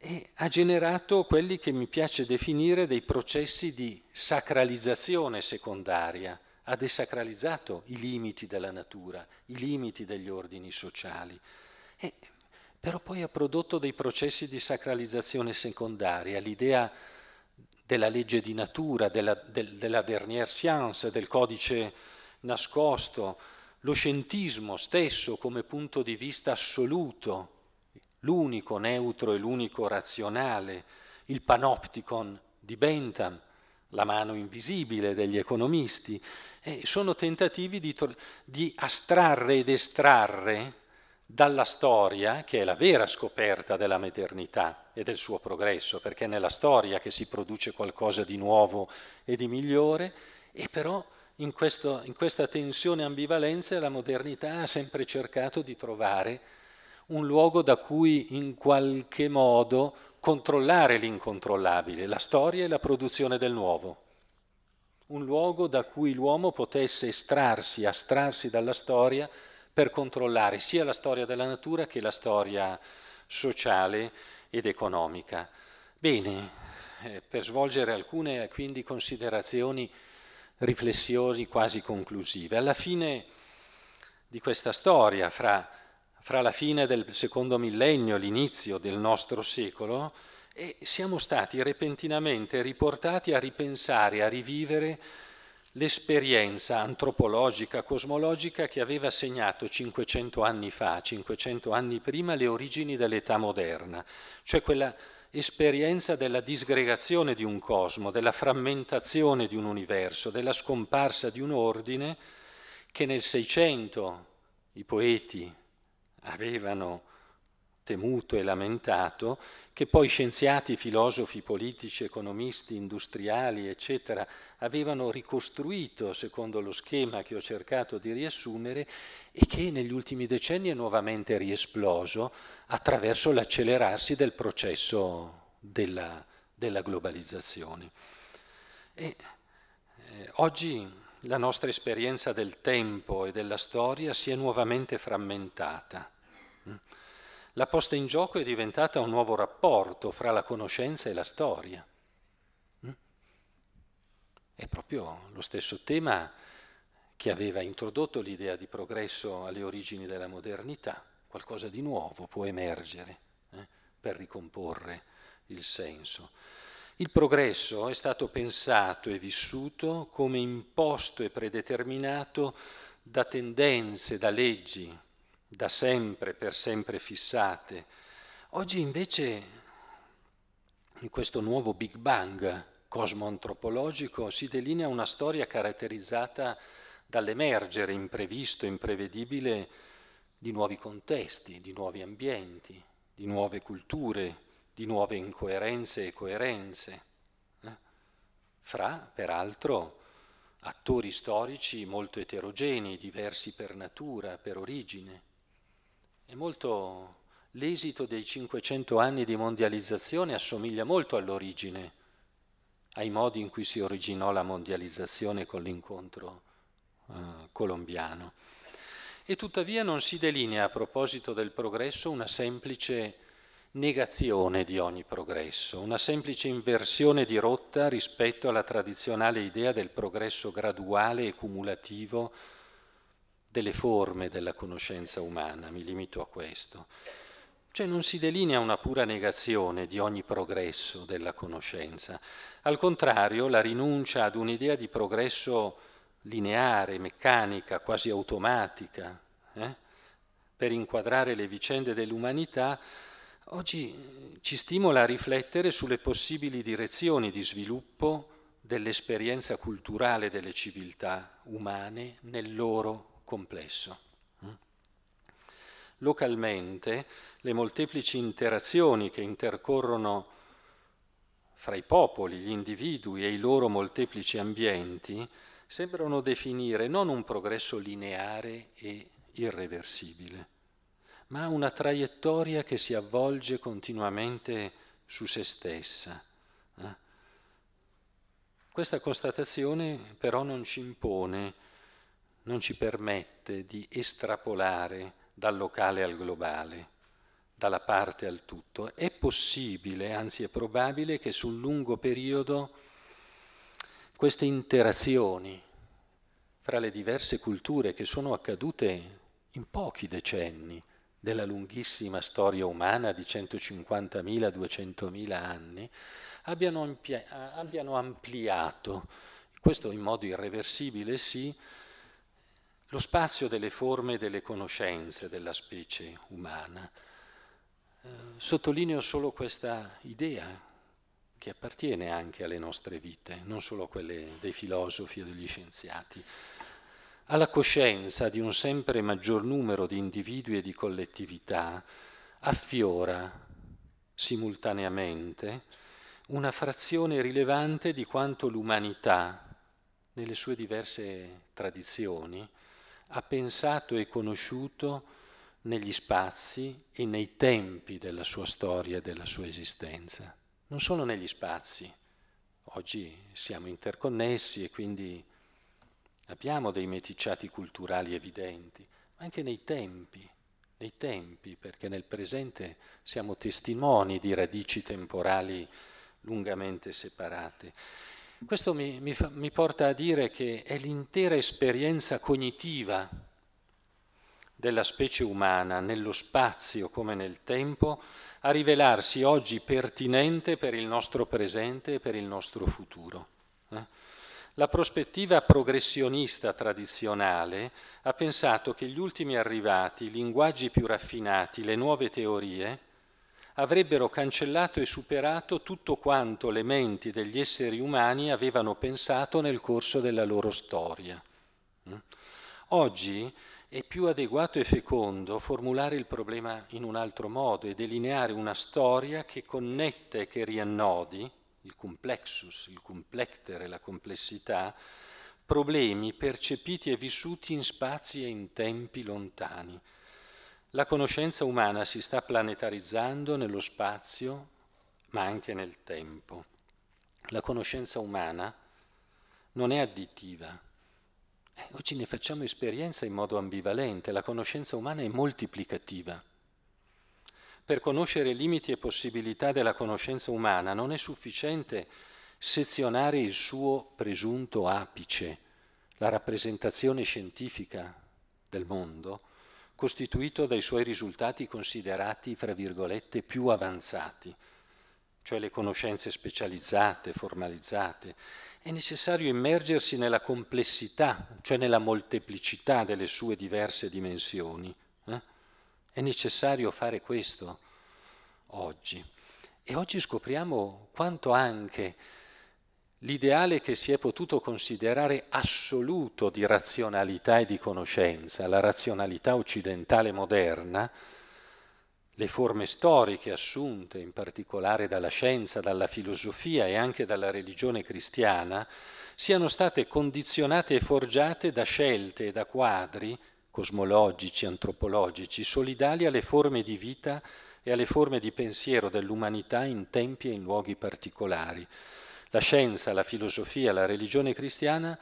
e ha generato quelli che mi piace definire dei processi di sacralizzazione secondaria, ha desacralizzato i limiti della natura, i limiti degli ordini sociali, e, però poi ha prodotto dei processi di sacralizzazione secondaria, l'idea della legge di natura, della, del, della dernière science, del codice nascosto, lo scientismo stesso come punto di vista assoluto, l'unico neutro e l'unico razionale, il panopticon di Bentham, la mano invisibile degli economisti, eh, sono tentativi di, di astrarre ed estrarre dalla storia, che è la vera scoperta della maternità e del suo progresso, perché è nella storia che si produce qualcosa di nuovo e di migliore, e però in, questo, in questa tensione ambivalenza la modernità ha sempre cercato di trovare un luogo da cui in qualche modo controllare l'incontrollabile, la storia e la produzione del nuovo. Un luogo da cui l'uomo potesse estrarsi, astrarsi dalla storia per controllare sia la storia della natura che la storia sociale ed economica. Bene, eh, per svolgere alcune quindi considerazioni riflessioni quasi conclusive. Alla fine di questa storia, fra, fra la fine del secondo millennio e l'inizio del nostro secolo, eh, siamo stati repentinamente riportati a ripensare, a rivivere l'esperienza antropologica, cosmologica che aveva segnato 500 anni fa, 500 anni prima, le origini dell'età moderna, cioè quella esperienza della disgregazione di un cosmo, della frammentazione di un universo, della scomparsa di un ordine che nel Seicento i poeti avevano temuto e lamentato che poi scienziati, filosofi, politici, economisti, industriali, eccetera, avevano ricostruito secondo lo schema che ho cercato di riassumere e che negli ultimi decenni è nuovamente riesploso attraverso l'accelerarsi del processo della, della globalizzazione. E, eh, oggi la nostra esperienza del tempo e della storia si è nuovamente frammentata la posta in gioco è diventata un nuovo rapporto fra la conoscenza e la storia. Mm? È proprio lo stesso tema che aveva introdotto l'idea di progresso alle origini della modernità. Qualcosa di nuovo può emergere eh, per ricomporre il senso. Il progresso è stato pensato e vissuto come imposto e predeterminato da tendenze, da leggi, da sempre, per sempre fissate. Oggi invece, in questo nuovo Big Bang cosmoantropologico, si delinea una storia caratterizzata dall'emergere imprevisto, imprevedibile di nuovi contesti, di nuovi ambienti, di nuove culture, di nuove incoerenze e coerenze, eh? fra, peraltro, attori storici molto eterogenei, diversi per natura, per origine. È molto l'esito dei 500 anni di mondializzazione assomiglia molto all'origine, ai modi in cui si originò la mondializzazione con l'incontro eh, colombiano. E tuttavia non si delinea a proposito del progresso una semplice negazione di ogni progresso, una semplice inversione di rotta rispetto alla tradizionale idea del progresso graduale e cumulativo delle forme della conoscenza umana, mi limito a questo. Cioè non si delinea una pura negazione di ogni progresso della conoscenza, al contrario la rinuncia ad un'idea di progresso lineare, meccanica, quasi automatica, eh? per inquadrare le vicende dell'umanità, oggi ci stimola a riflettere sulle possibili direzioni di sviluppo dell'esperienza culturale delle civiltà umane nel loro complesso. Mm? Localmente le molteplici interazioni che intercorrono fra i popoli, gli individui e i loro molteplici ambienti sembrano definire non un progresso lineare e irreversibile, ma una traiettoria che si avvolge continuamente su se stessa. Eh? Questa constatazione però non ci impone non ci permette di estrapolare dal locale al globale, dalla parte al tutto. È possibile, anzi è probabile, che sul lungo periodo queste interazioni fra le diverse culture che sono accadute in pochi decenni della lunghissima storia umana di 150.000-200.000 anni, abbiano, ampliato, questo in modo irreversibile sì, lo spazio delle forme e delle conoscenze della specie umana. Eh, sottolineo solo questa idea che appartiene anche alle nostre vite, non solo a quelle dei filosofi o degli scienziati. Alla coscienza di un sempre maggior numero di individui e di collettività affiora simultaneamente una frazione rilevante di quanto l'umanità, nelle sue diverse tradizioni, ha pensato e conosciuto negli spazi e nei tempi della sua storia e della sua esistenza. Non solo negli spazi, oggi siamo interconnessi e quindi abbiamo dei meticciati culturali evidenti, ma anche nei tempi, nei tempi, perché nel presente siamo testimoni di radici temporali lungamente separate. Questo mi, mi, mi porta a dire che è l'intera esperienza cognitiva della specie umana, nello spazio come nel tempo, a rivelarsi oggi pertinente per il nostro presente e per il nostro futuro. Eh. La prospettiva progressionista tradizionale ha pensato che gli ultimi arrivati, i linguaggi più raffinati, le nuove teorie, avrebbero cancellato e superato tutto quanto le menti degli esseri umani avevano pensato nel corso della loro storia. Mm? Oggi è più adeguato e fecondo formulare il problema in un altro modo e delineare una storia che connetta e che riannodi il complexus, il complectere, la complessità, problemi percepiti e vissuti in spazi e in tempi lontani la conoscenza umana si sta planetarizzando nello spazio, ma anche nel tempo. La conoscenza umana non è additiva. Eh, oggi ne facciamo esperienza in modo ambivalente, la conoscenza umana è moltiplicativa. Per conoscere limiti e possibilità della conoscenza umana non è sufficiente sezionare il suo presunto apice, la rappresentazione scientifica del mondo, costituito dai suoi risultati considerati, fra virgolette, più avanzati, cioè le conoscenze specializzate, formalizzate. È necessario immergersi nella complessità, cioè nella molteplicità delle sue diverse dimensioni. Eh? È necessario fare questo oggi. E oggi scopriamo quanto anche L'ideale che si è potuto considerare assoluto di razionalità e di conoscenza, la razionalità occidentale moderna, le forme storiche assunte in particolare dalla scienza, dalla filosofia e anche dalla religione cristiana, siano state condizionate e forgiate da scelte e da quadri cosmologici, antropologici, solidali alle forme di vita e alle forme di pensiero dell'umanità in tempi e in luoghi particolari la scienza, la filosofia, la religione cristiana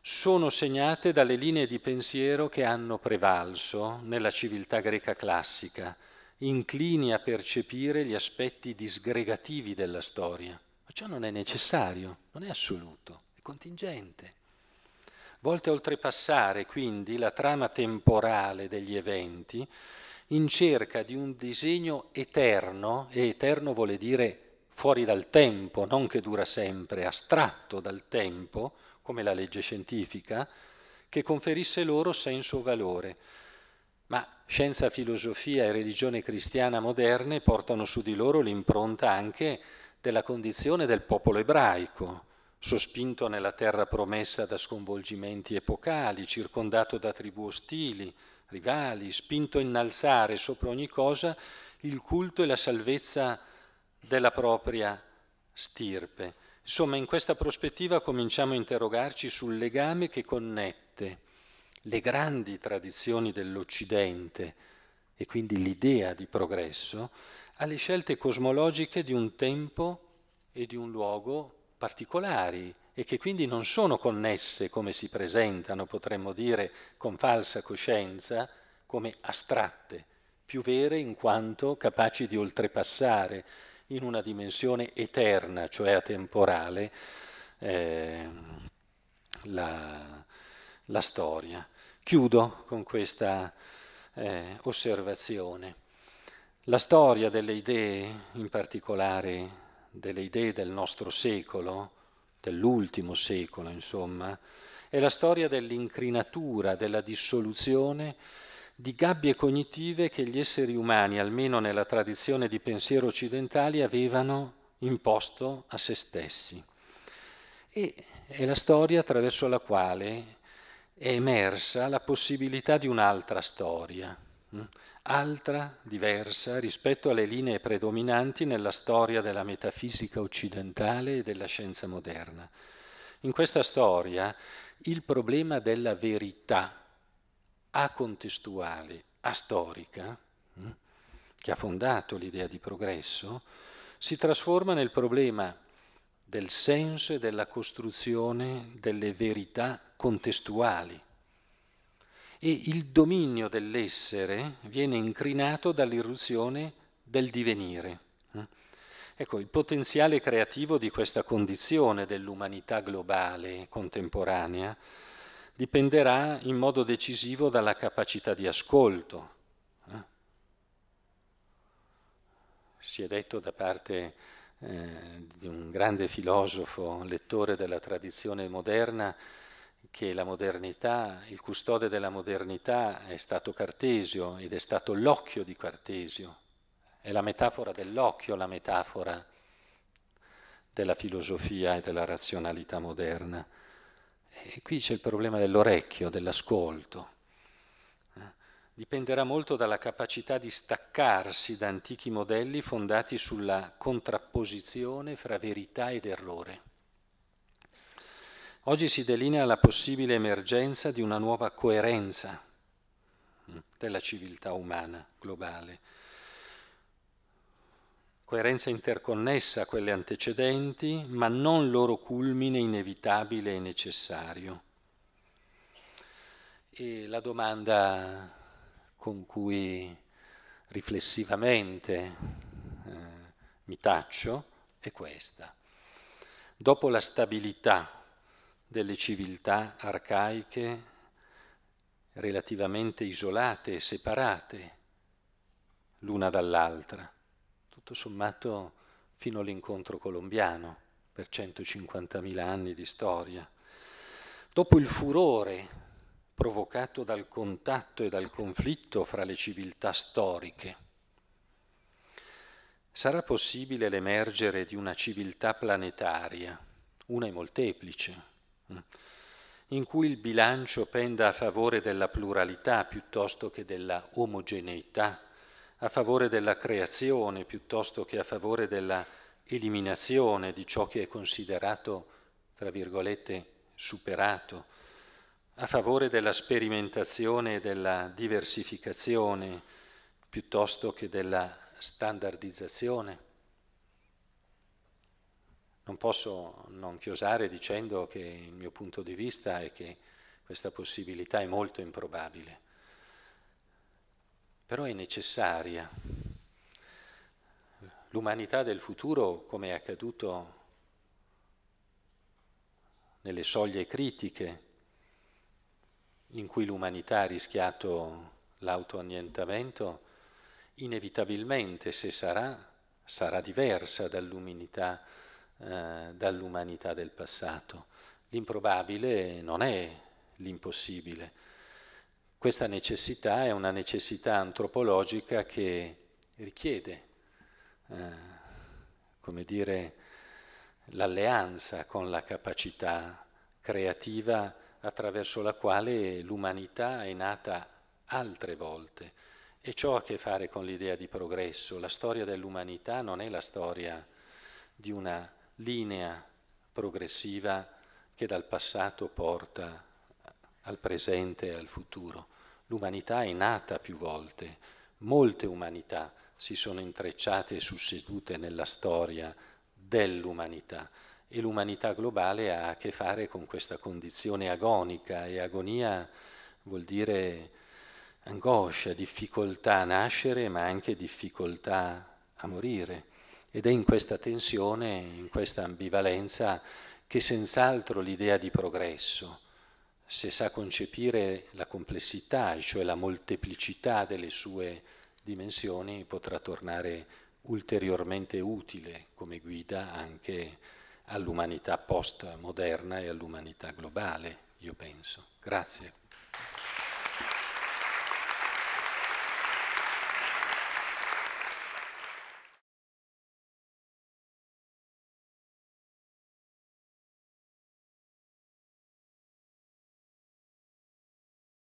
sono segnate dalle linee di pensiero che hanno prevalso nella civiltà greca classica, inclini a percepire gli aspetti disgregativi della storia. Ma ciò non è necessario, non è assoluto, è contingente. Volte a oltrepassare quindi la trama temporale degli eventi in cerca di un disegno eterno, e eterno vuole dire fuori dal tempo, non che dura sempre, astratto dal tempo, come la legge scientifica, che conferisse loro senso o valore. Ma scienza, filosofia e religione cristiana moderne portano su di loro l'impronta anche della condizione del popolo ebraico, sospinto nella terra promessa da sconvolgimenti epocali, circondato da tribù ostili, rivali, spinto a innalzare sopra ogni cosa il culto e la salvezza della propria stirpe. Insomma, in questa prospettiva cominciamo a interrogarci sul legame che connette le grandi tradizioni dell'Occidente e quindi l'idea di progresso alle scelte cosmologiche di un tempo e di un luogo particolari e che quindi non sono connesse come si presentano, potremmo dire, con falsa coscienza, come astratte, più vere in quanto capaci di oltrepassare in una dimensione eterna, cioè atemporale, eh, la, la, storia. Chiudo con questa eh, osservazione. La storia delle idee, in particolare delle idee del nostro secolo, dell'ultimo secolo insomma, è la storia dell'incrinatura, della dissoluzione di gabbie cognitive che gli esseri umani, almeno nella tradizione di pensiero occidentali, avevano imposto a se stessi. E è la storia attraverso la quale è emersa la possibilità di un'altra storia, mm, altra, diversa rispetto alle linee predominanti nella storia della metafisica occidentale e della scienza moderna. In questa storia il problema della verità acontestuale, astorica, eh, che ha fondato l'idea di progresso, si trasforma nel problema del senso e della costruzione delle verità contestuali. E il dominio dell'essere viene incrinato dall'irruzione del divenire. Eh. Ecco, il potenziale creativo di questa condizione dell'umanità globale contemporanea dipenderà in modo decisivo dalla capacità di ascolto. Eh? Si è detto da parte eh, di un grande filosofo, lettore della tradizione moderna, che la modernità, il custode della modernità è stato Cartesio ed è stato l'occhio di Cartesio. È la metafora dell'occhio, la metafora della filosofia e della razionalità moderna. E qui c'è il problema dell'orecchio, dell'ascolto. Eh, dipenderà molto dalla capacità di staccarsi da antichi modelli fondati sulla contrapposizione fra verità ed errore. Oggi si delinea la possibile emergenza di una nuova coerenza mm, della civiltà umana globale coerenza interconnessa a quelle antecedenti, ma non loro culmine inevitabile e necessario. E la domanda con cui riflessivamente eh, mi taccio è questa. Dopo la stabilità delle civiltà arcaiche relativamente isolate e separate l'una dall'altra, tutto sommato fino all'incontro colombiano, per 150.000 anni di storia. Dopo il furore provocato dal contatto e dal conflitto fra le civiltà storiche, sarà possibile l'emergere di una civiltà planetaria, una e molteplice, mm, in cui il bilancio penda a favore della pluralità piuttosto che della omogeneità a favore della creazione piuttosto che a favore della eliminazione di ciò che è considerato, tra virgolette, superato, a favore della sperimentazione e della diversificazione piuttosto che della standardizzazione. Non posso non chiosare dicendo che il mio punto di vista è che questa possibilità è molto improbabile però è necessaria. L'umanità del futuro, come è accaduto nelle soglie critiche in cui l'umanità ha rischiato l'autoannientamento, inevitabilmente, se sarà, sarà diversa dall'umanità, eh, dall'umanità del passato. L'improbabile non è l'impossibile questa necessità è una necessità antropologica che richiede, eh, come dire, l'alleanza con la capacità creativa attraverso la quale l'umanità è nata altre volte. E ciò ha a che fare con l'idea di progresso. La storia dell'umanità non è la storia di una linea progressiva che dal passato porta al presente e al futuro. L'umanità è nata più volte, molte umanità si sono intrecciate e sussedute nella storia dell'umanità e l'umanità globale ha a che fare con questa condizione agonica e agonia vuol dire angoscia, difficoltà a nascere ma anche difficoltà a morire ed è in questa tensione, in questa ambivalenza che senz'altro l'idea di progresso, se sa concepire la complessità, cioè la molteplicità delle sue dimensioni, potrà tornare ulteriormente utile come guida anche all'umanità postmoderna e all'umanità globale, io penso. Grazie.